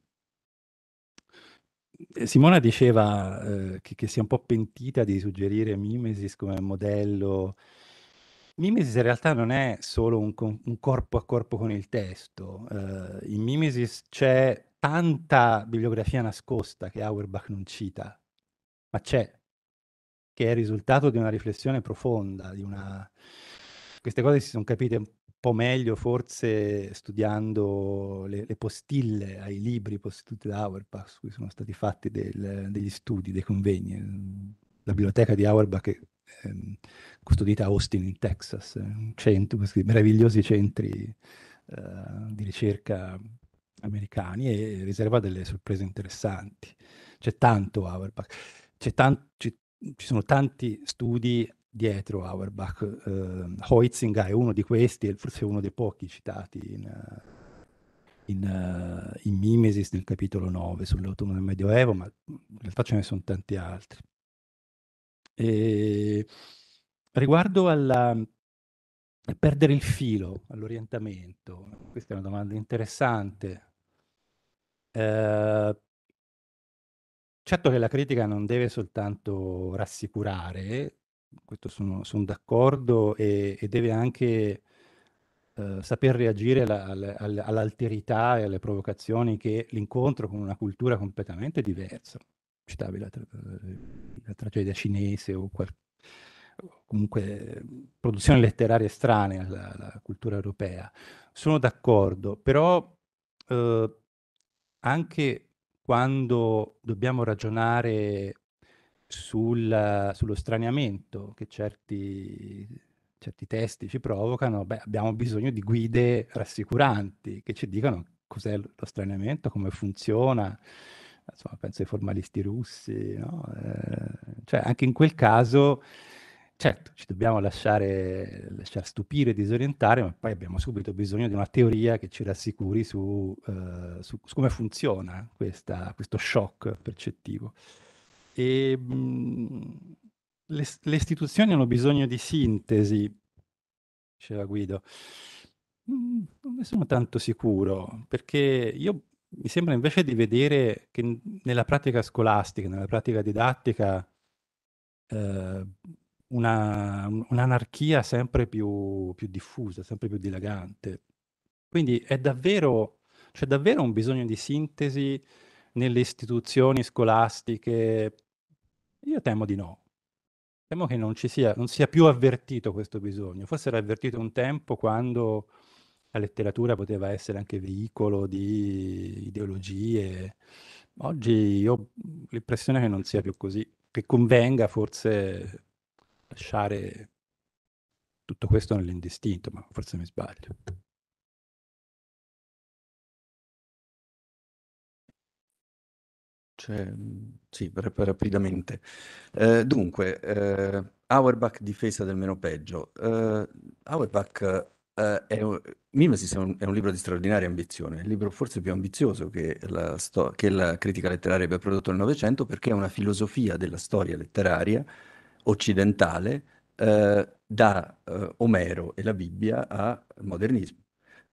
eh, Simona diceva eh, che, che si è un po' pentita di suggerire Mimesis come modello. Mimesis in realtà non è solo un, un corpo a corpo con il testo. Eh, in Mimesis c'è tanta bibliografia nascosta che Auerbach non cita, ma c'è che è il risultato di una riflessione profonda, di una... queste cose si sono capite un po' meglio forse studiando le, le postille ai libri posseduti da Auerbach, su cui sono stati fatti del, degli studi, dei convegni. La biblioteca di Auerbach è eh, custodita a Austin in Texas, eh, un centro, questi meravigliosi centri eh, di ricerca americani e riserva delle sorprese interessanti. C'è tanto Auerbach. C'è, tan- c'è, Mhmm, ci sono tanti studi dietro Auerbach. Uh, ehm, Hoitzinger è uno di questi, è forse uno dei pochi citati in, in, uh, in Mimesis nel capitolo 9 sull'autunno del Medioevo, ma in realtà ce ne sono tanti altri. E riguardo alla perdere il filo all'orientamento, questa è una domanda interessante. Uh, Certo che la critica non deve soltanto rassicurare, questo sono, sono d'accordo, e, e, deve anche eh, saper reagire alla, alla, all'alterità e alle provocazioni che l'incontro con una cultura completamente diversa, citavi cioè la, la tragedia cinese o qual- comunque produzioni letterarie strane alla, alla, cultura europea, sono d'accordo, però eh, anche quando dobbiamo ragionare sul, sullo straniamento che certi, certi testi ci provocano, beh, abbiamo bisogno di guide rassicuranti che ci dicano cos'è lo straniamento, come funziona, insomma, penso ai formalisti russi, no? eh, cioè anche in quel caso Certo, ci dobbiamo lasciare, lasciare stupire e disorientare, ma poi abbiamo subito bisogno di una teoria che ci rassicuri su, eh, su, su come funziona questa, questo shock percettivo. E, ehm, mh, le, le, istituzioni hanno bisogno di sintesi, diceva Guido. Mh, mm, non ne sono tanto sicuro, perché io mi sembra invece di vedere che nella pratica scolastica, nella pratica didattica, eh, una, un'anarchia sempre più, più, diffusa, sempre più dilagante. Quindi c'è davvero, cioè davvero un bisogno di sintesi nelle istituzioni scolastiche? Io temo di no. Temo che non, ci sia, non sia più avvertito questo bisogno. Forse era avvertito un tempo quando la letteratura poteva essere anche veicolo di ideologie. Oggi ho l'impressione che non sia più così, che convenga forse lasciare tutto questo nell'indistinto, ma forse mi sbaglio. Cioè, mhmm, sì, rapidamente. Eh, dunque, eh, Auerbach difesa del meno peggio. Eh, Auerbach Uh, è un, Mimesis è un, è un, libro di straordinaria ambizione, il libro forse più ambizioso che la, sto- che la critica letteraria abbia prodotto nel Novecento perché è una filosofia della storia letteraria occidentale eh, da eh, Omero e la Bibbia al modernismo.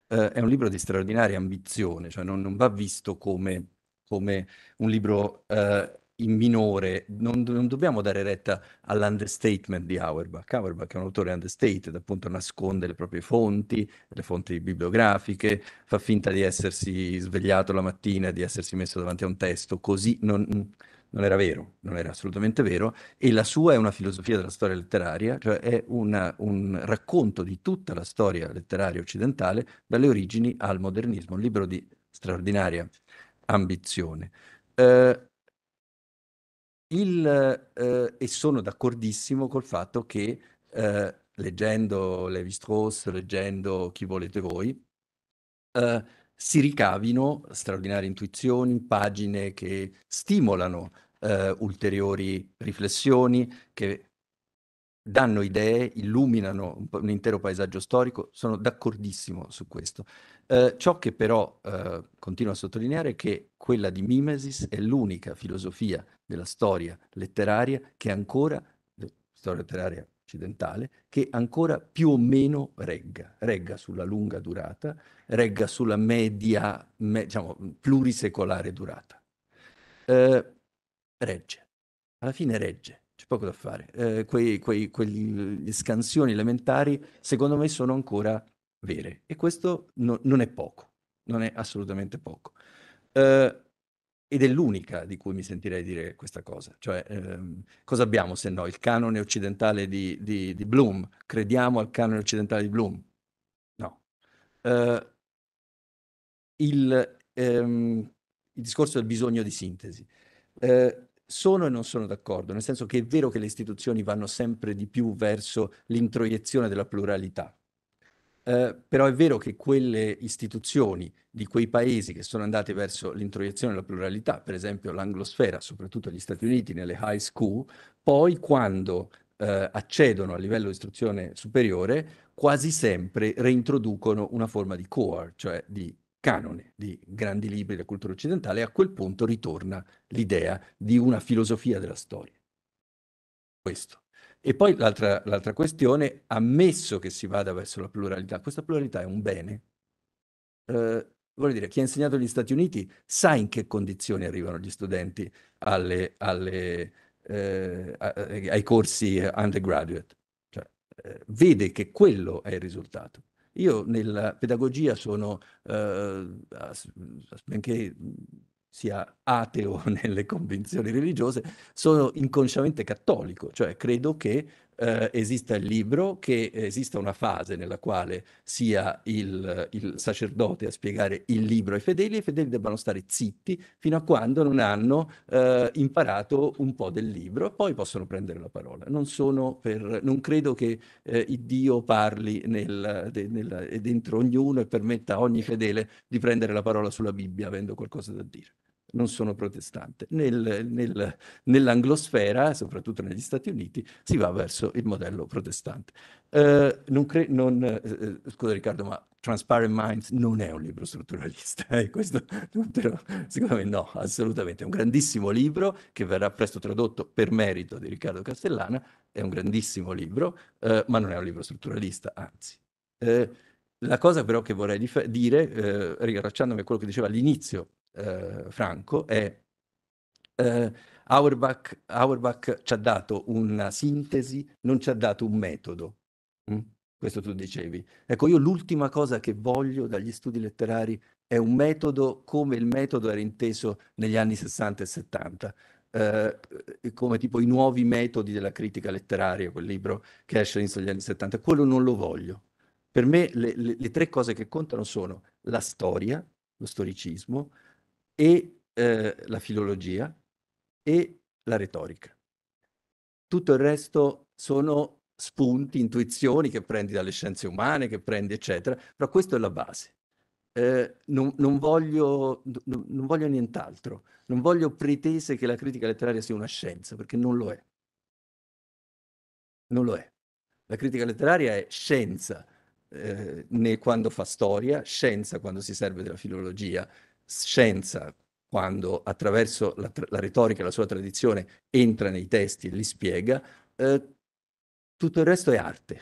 Eh, è un libro di straordinaria ambizione, cioè non, non va visto come, come un libro eh, in minore, non, non, dobbiamo dare retta all'understatement di Auerbach. Auerbach è un autore understated, appunto nasconde le proprie fonti, le fonti bibliografiche, fa finta di essersi svegliato la mattina, di essersi messo davanti a un testo, così non, non era vero, non era assolutamente vero, e la sua è una filosofia della storia letteraria, cioè è una, un racconto di tutta la storia letteraria occidentale, dalle origini al modernismo, un libro di straordinaria ambizione. Eh, il, eh, e sono d'accordissimo col fatto che, eh, leggendo Levi Strauss, leggendo chi volete voi, eh, si ricavino straordinarie intuizioni, pagine che stimolano eh, ulteriori riflessioni, che danno idee, illuminano un, un, intero paesaggio storico, sono d'accordissimo su questo. Eh, ciò che però eh, continuo a sottolineare è che quella di Mimesis è l'unica filosofia della storia letteraria che ancora, storia letteraria occidentale che ancora più o meno regga, regga sulla lunga durata, regga sulla media, me, diciamo, plurisecolare durata. Eh, regge, alla fine regge, c'è poco da fare. Eh, quei, quei, quegli scansioni elementari, secondo me, sono ancora vere e questo no, non è poco, non è assolutamente poco. Eh, ed è l'unica di cui mi sentirei dire questa cosa. Cioè, ehm, cosa abbiamo se no il canone occidentale di, di, di, Bloom? Crediamo al canone occidentale di Bloom? No. Eh, il, ehm, il, discorso del bisogno di sintesi. Eh, sono e non sono d'accordo, nel senso che è vero che le istituzioni vanno sempre di più verso l'introiezione della pluralità, eh, però è vero che quelle istituzioni di quei paesi che sono andate verso l'introiezione della pluralità, per esempio l'anglosfera, soprattutto gli Stati Uniti nelle high school, poi quando eh, accedono a livello di istruzione superiore, quasi sempre reintroducono una forma di core, cioè di canone di grandi libri della cultura occidentale e a quel punto ritorna l'idea di una filosofia della storia. Questo. E poi l'altra, l'altra questione, ammesso che si vada verso la pluralità, questa pluralità è un bene. Eh, voglio dire, chi ha insegnato negli Stati Uniti sa in che condizioni arrivano gli studenti alle, alle, eh, eh ai corsi undergraduate. Cioè, eh, vede che quello è il risultato. Io nella pedagogia sono, eh, benché sia ateo nelle convinzioni religiose, sono inconsciamente cattolico, cioè credo che eh, esista il libro, che esista una fase nella quale sia il, il sacerdote a spiegare il libro ai fedeli e i fedeli debbano stare zitti fino a quando non hanno eh, imparato un po' del libro, poi possono prendere la parola. Non, per, non credo che eh, il Dio parli nel, de, nel, dentro ognuno e permetta a ogni fedele di prendere la parola sulla Bibbia avendo qualcosa da dire non sono protestante. Nel, nel, nell'anglosfera, soprattutto negli Stati Uniti, si va verso il modello protestante. Eh, non cre- non, eh, eh scusa Riccardo, ma Transparent Minds non è un libro strutturalista, eh, questo secondo me no, assolutamente. È un grandissimo libro che verrà presto tradotto per merito di Riccardo Castellana, è un grandissimo libro, eh, ma non è un libro strutturalista, anzi. Eh, la cosa però che vorrei dif- dire, eh, riallacciandomi a quello che dicevo all'inizio eh, Franco è eh, Auerbach, Auerbach, ci ha dato una sintesi, non ci ha dato un metodo. Mm? Questo tu dicevi. Ecco, io l'ultima cosa che voglio dagli studi letterari è un metodo come il metodo era inteso negli anni 60 e 70, eh, come tipo i nuovi metodi della critica letteraria, quel libro che esce all'inizio degli anni 70. Quello non lo voglio. Per me le, le, le tre cose che contano sono la storia, lo storicismo, e eh, la filologia e la retorica. Tutto il resto sono spunti, intuizioni che prendi dalle scienze umane, che prendi eccetera, però questa è la base. Eh, non, non, voglio, non, non voglio nient'altro, non voglio pretese che la critica letteraria sia una scienza, perché non lo è. Non lo è. La critica letteraria è scienza, eh, né quando fa storia, scienza quando si serve della filologia, scienza, quando attraverso la, la retorica e la sua tradizione entra nei testi e li spiega, eh, tutto il resto è arte,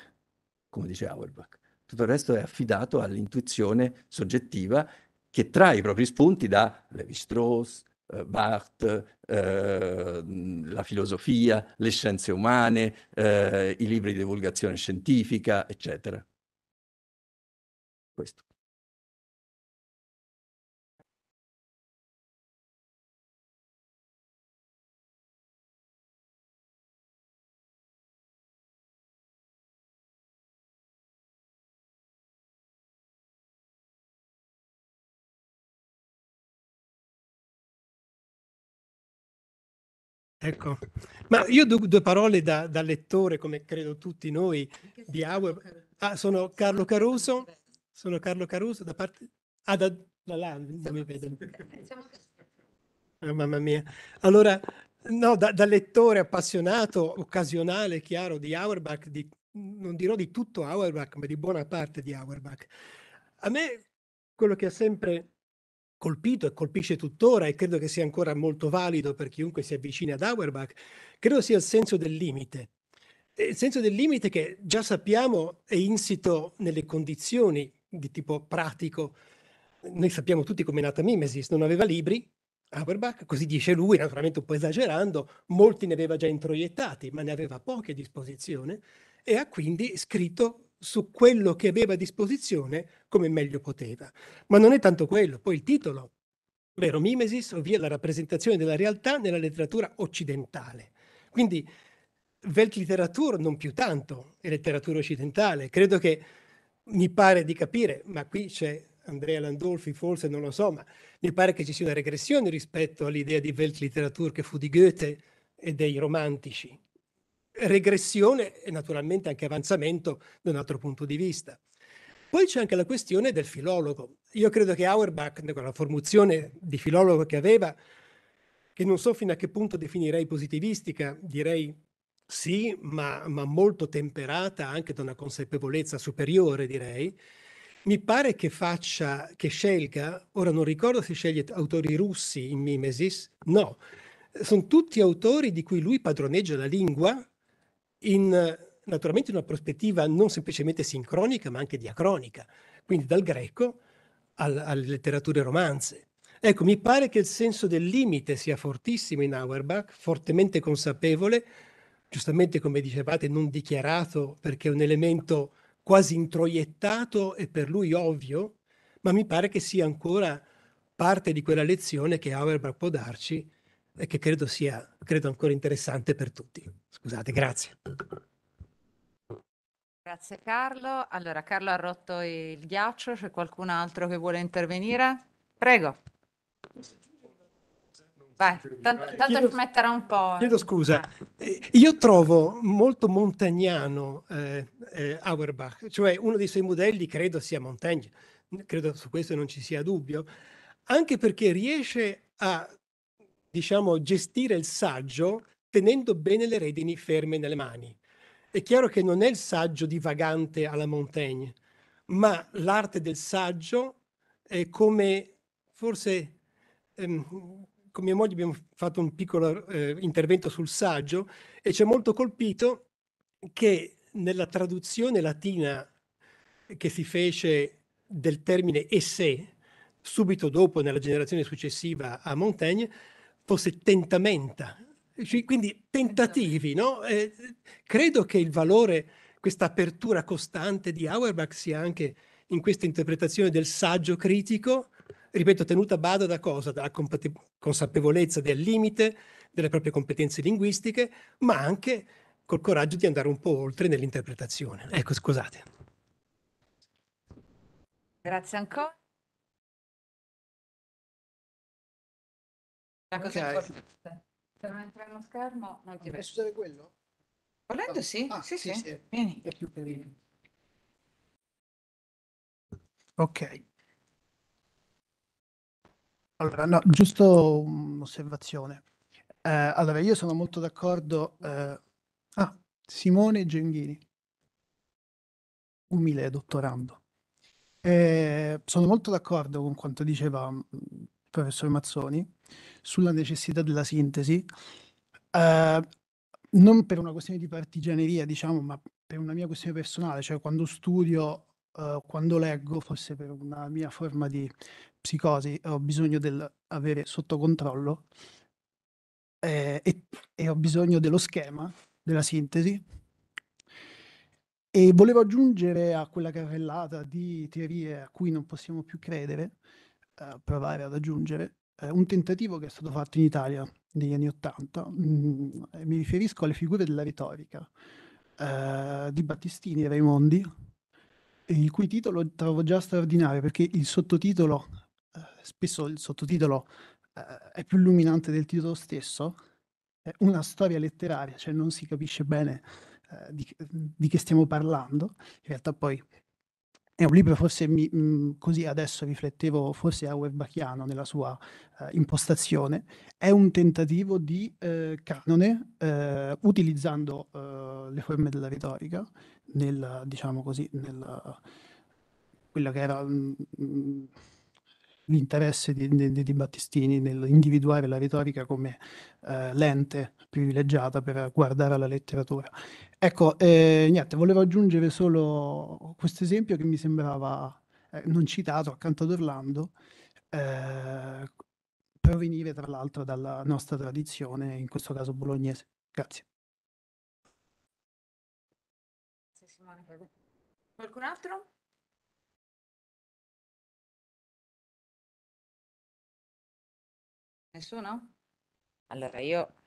come dice Auerbach. Tutto il resto è affidato all'intuizione soggettiva che trae i propri spunti da Levi-Strauss, eh, Barthes, eh, la filosofia, le scienze umane, eh, i libri di divulgazione scientifica, eccetera. Questo. Ecco, ma io do, due parole da, da, lettore, come credo tutti noi, di Auer. Ah, sono Carlo Caruso, sono Carlo Caruso da parte... Ah, da, da là, non mi vedo. Oh, mamma mia. Allora, no, da, da, lettore appassionato, occasionale, chiaro, di Auerbach, di, non dirò di tutto Auerbach, ma di buona parte di Auerbach. A me quello che ha sempre colpito e colpisce tuttora e credo che sia ancora molto valido per chiunque si avvicini ad Auerbach, credo sia il senso del limite. Il senso del limite che già sappiamo è insito nelle condizioni di tipo pratico. Noi sappiamo tutti come è nata Mimesis, non aveva libri, Auerbach, così dice lui, naturalmente un po' esagerando, molti ne aveva già introiettati, ma ne aveva pochi a disposizione e ha quindi scritto su quello che aveva a disposizione come meglio poteva. Ma non è tanto quello, poi il titolo, vero, Mimesis, ovvero la rappresentazione della realtà nella letteratura occidentale. Quindi Weltliteratur non più tanto è letteratura occidentale, credo che mi pare di capire, ma qui c'è Andrea Landolfi, forse non lo so, ma mi pare che ci sia una regressione rispetto all'idea di Weltliteratur che fu di Goethe e dei romantici, regressione e naturalmente anche avanzamento da un altro punto di vista. Poi c'è anche la questione del filologo. Io credo che Auerbach, con la formazione di filologo che aveva, che non so fino a che punto definirei positivistica, direi sì, ma, ma molto temperata anche da una consapevolezza superiore, direi, mi pare che faccia, che scelga, ora non ricordo se sceglie autori russi in Mimesis, no, sono tutti autori di cui lui padroneggia la lingua in naturalmente una prospettiva non semplicemente sincronica, ma anche diacronica, quindi dal greco al, alle letterature romanze. Ecco, mi pare che il senso del limite sia fortissimo in Auerbach, fortemente consapevole, giustamente come dicevate, non dichiarato perché è un elemento quasi introiettato e per lui ovvio, ma mi pare che sia ancora parte di quella lezione che Auerbach può darci e che credo sia, credo ancora interessante per tutti. Scusate, grazie. Grazie Carlo. Allora, Carlo ha rotto il ghiaccio, c'è qualcun altro che vuole intervenire? Prego. Vai, tanto, tanto chiedo, ci metterà un po'. Eh. Chiedo scusa, eh. eh. io trovo molto montagnano eh, eh, Auerbach, cioè uno dei suoi modelli credo sia Montaigne, credo su questo non ci sia dubbio, anche perché riesce a diciamo, gestire il saggio tenendo bene le redini ferme nelle mani. È chiaro che non è il saggio divagante alla Montaigne, ma l'arte del saggio è come forse ehm, con mia moglie abbiamo fatto un piccolo eh, intervento sul saggio e ci ha molto colpito che nella traduzione latina che si fece del termine esse, subito dopo, nella generazione successiva a Montaigne, fosse tentamenta, quindi tentativi, no? Eh, credo che il valore, questa apertura costante di Auerbach sia anche in questa interpretazione del saggio critico, ripeto, tenuta a bada da cosa? Dalla compate- consapevolezza del limite, delle proprie competenze linguistiche, ma anche col coraggio di andare un po' oltre nell'interpretazione. Ecco, scusate. Grazie ancora. La cosa Ok. importante. Se non entra nello schermo, non ti vedo. Posso usare quello? Volendo, oh. sì, Ah, sì, sì, sì. Vieni. È più carino. Ok. Allora, no, giusto un'osservazione. Eh, allora, io sono molto d'accordo. eh, ah, Simone Genghini, umile dottorando. Eh, sono molto d'accordo con quanto diceva mm, il professor Mazzoni sulla necessità della sintesi, eh, non per una questione di partigianeria, diciamo, ma per una mia questione personale, cioè quando studio, eh, quando leggo, forse per una mia forma di psicosi, ho bisogno del avere sotto controllo eh, e, e ho bisogno dello schema, della sintesi, e volevo aggiungere a quella carrellata di teorie a cui non possiamo più credere, eh, provare ad aggiungere, eh, un tentativo che è stato fatto in Italia negli anni Ottanta, mm, mi riferisco alle figure della retorica eh, di Battistini e Raimondi, il cui titolo trovo già straordinario perché il sottotitolo, eh, spesso il sottotitolo eh, è più illuminante del titolo stesso, è una storia letteraria, cioè non si capisce bene eh, di, di, che stiamo parlando, in realtà poi è un libro, forse mi, mh, mm, così adesso riflettevo, forse a Webbachiano nella sua eh, impostazione, è un tentativo di eh, canone, eh, utilizzando eh, le forme della retorica, nel, diciamo così, nel, quella che era... Mh, mm, mm, l'interesse di, di, di, Battistini nell'individuare la retorica come eh, lente privilegiata per guardare alla letteratura. Ecco, eh, niente, volevo aggiungere solo questo esempio che mi sembrava eh, non citato accanto ad Orlando, eh, provenire tra l'altro dalla nostra tradizione, in questo caso bolognese. Grazie. Qualcun altro? Nessuno? Allora io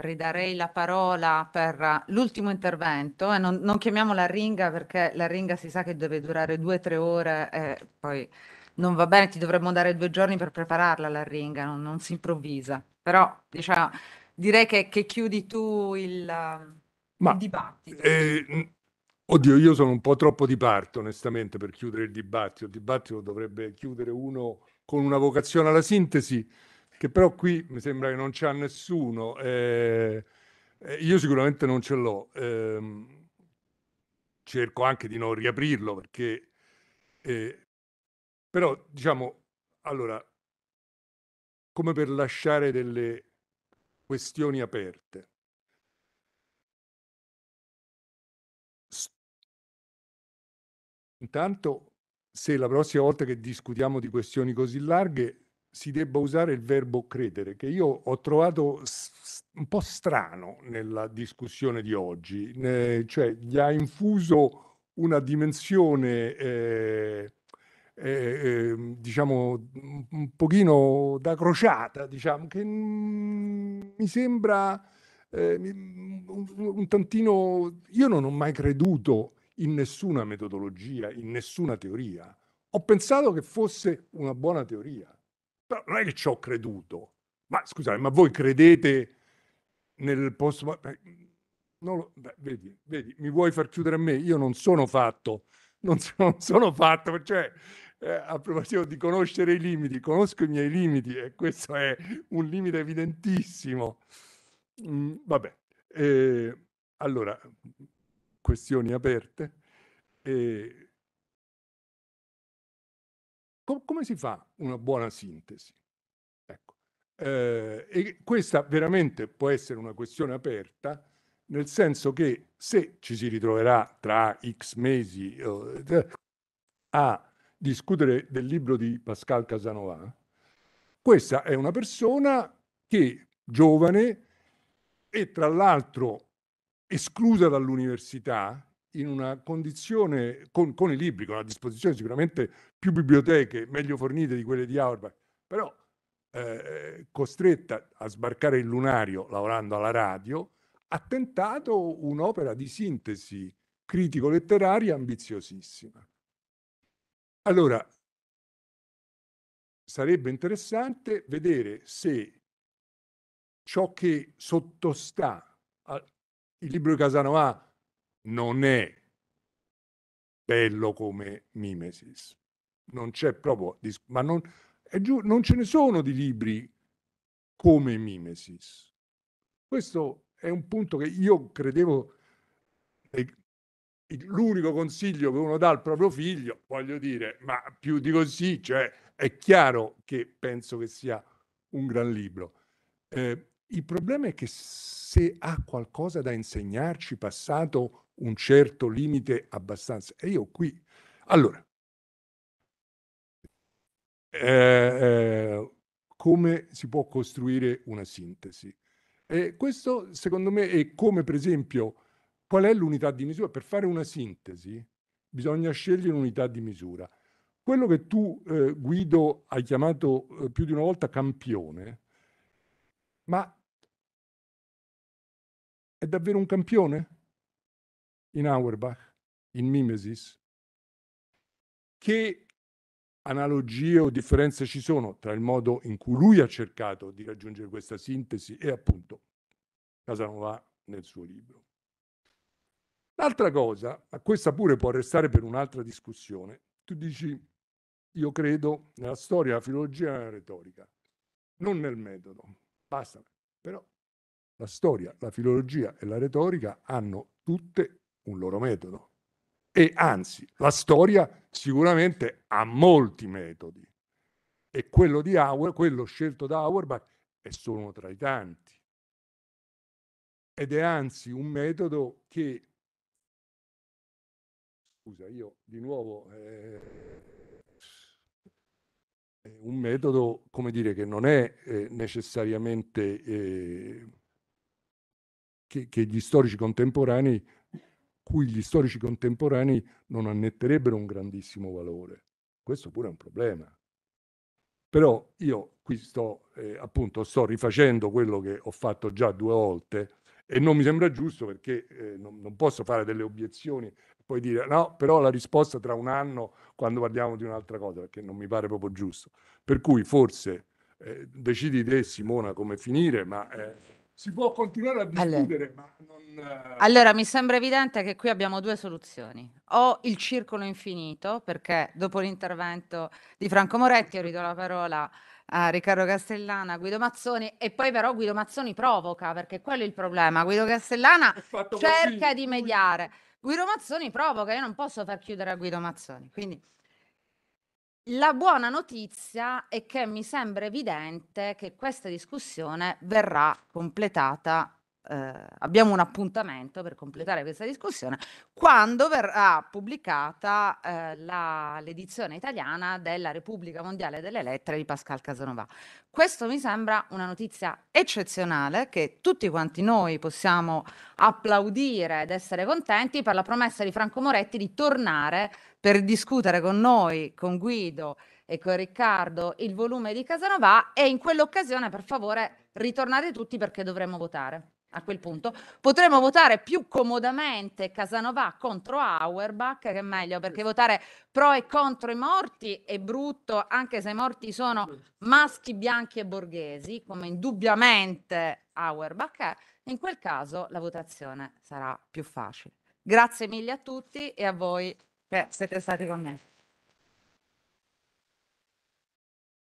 ridarei la parola per eh, l'ultimo intervento e eh, non, non chiamiamola ringa perché la ringa si sa che deve durare due o tre ore e poi non va bene, ti dovremmo dare due giorni per prepararla la ringa, non, non si improvvisa. Però diciamo, direi che, che, chiudi tu il, Ma, il dibattito. Eh, oddio, io sono un po' troppo di parte onestamente per chiudere il dibattito. Il dibattito dovrebbe chiudere uno con una vocazione alla sintesi che però qui mi sembra che non c'ha nessuno. Eh, eh io sicuramente non ce l'ho. Eh, cerco anche di non riaprirlo perché... Eh, però diciamo, allora, come per lasciare delle questioni aperte. Intanto, se la prossima volta che discutiamo di questioni così larghe si debba usare il verbo credere, che io ho trovato un po' strano nella discussione di oggi, eh, cioè gli ha infuso una dimensione, eh, eh, ehm, diciamo, un pochino da crociata, diciamo, che mi sembra eh, un, un tantino... Io non ho mai creduto in nessuna metodologia, in nessuna teoria. Ho pensato che fosse una buona teoria però non è che ci ho creduto. Ma scusate, ma voi credete nel posto... Lo, beh, vedi, vedi, mi vuoi far chiudere a me? Io non sono fatto, non sono, non sono fatto, cioè eh, a proposito di conoscere i limiti, conosco i miei limiti e questo è un limite evidentissimo. Mm, vabbè, eh, allora, questioni aperte. Eh, Com- come si fa una buona sintesi? Ecco. Eh, e questa veramente può essere una questione aperta, nel senso che se ci si ritroverà tra X mesi eh, a discutere del libro di Pascal Casanova, questa è una persona che giovane e tra l'altro esclusa dall'università, in una condizione con, con i libri, con a disposizione sicuramente più biblioteche meglio fornite di quelle di Auerbach, però eh, eh, costretta a sbarcare il lunario lavorando alla radio, ha tentato un'opera di sintesi critico-letteraria ambiziosissima. Allora, sarebbe interessante vedere se ciò che sottostà al libro di Casanova non è bello come Mimesis. Non c'è proprio, ma non, è giù, non ce ne sono di libri come Mimesis. Questo è un punto che io credevo l'unico consiglio che uno dà al proprio figlio, voglio dire, ma più di così, cioè è chiaro che penso che sia un gran libro. Eh, il problema è che se ha qualcosa da insegnarci passato un certo limite abbastanza. E io qui, allora, eh, eh, come si può costruire una sintesi? E questo secondo me è come per esempio qual è l'unità di misura? Per fare una sintesi bisogna scegliere un'unità di misura. Quello che tu, eh, Guido, hai chiamato eh, più di una volta campione, ma è davvero un campione? in Auerbach, in Mimesis, che analogie o differenze ci sono tra il modo in cui lui ha cercato di raggiungere questa sintesi e appunto Casanova nel suo libro. L'altra cosa, ma questa pure può restare per un'altra discussione, tu dici io credo nella storia, nella filologia e nella retorica, non nel metodo, basta, però la storia, la filologia e la retorica hanno tutte un loro metodo. E anzi, la storia sicuramente ha molti metodi e quello, di Auer, quello scelto da Auerbach è solo tra i tanti. Ed è anzi un metodo che, scusa, io di nuovo, eh, è un metodo, come dire, che non è eh, necessariamente, eh, che, che gli storici contemporanei cui gli storici contemporanei non annetterebbero un grandissimo valore. Questo pure è un problema. Però io qui sto, eh, appunto, sto rifacendo quello che ho fatto già due volte e non mi sembra giusto perché eh, non, non, posso fare delle obiezioni e poi dire no, però la risposta tra un anno quando parliamo di un'altra cosa, perché non mi pare proprio giusto. Per cui forse eh, decidi te Simona come finire, ma... Eh, si può continuare a discutere, allora. ma non... Eh, allora, mi sembra evidente che qui abbiamo due soluzioni. O il circolo infinito, perché dopo l'intervento di Franco Moretti io ridò la parola a Riccardo Castellana, Guido Mazzoni e poi però Guido Mazzoni provoca perché quello è il problema. Guido Castellana cerca così. di mediare. Guido Mazzoni provoca, io non posso far chiudere a Guido Mazzoni. Quindi la buona notizia è che mi sembra evidente che questa discussione verrà completata eh, abbiamo un appuntamento per completare questa discussione quando verrà pubblicata eh, la, l'edizione italiana della Repubblica Mondiale delle Lettere di Pascal Casanova. Questo mi sembra una notizia eccezionale che tutti quanti noi possiamo applaudire ed essere contenti per la promessa di Franco Moretti di tornare per discutere con noi, con Guido e con Riccardo il volume di Casanova e in quell'occasione per favore ritornate tutti perché dovremo votare a quel punto potremmo votare più comodamente Casanova contro Auerbach, che è meglio perché votare pro e contro i morti è brutto, anche se i morti sono maschi bianchi e borghesi, come indubbiamente Auerbach è, in quel caso la votazione sarà più facile. Grazie mille a tutti e a voi che siete stati con me.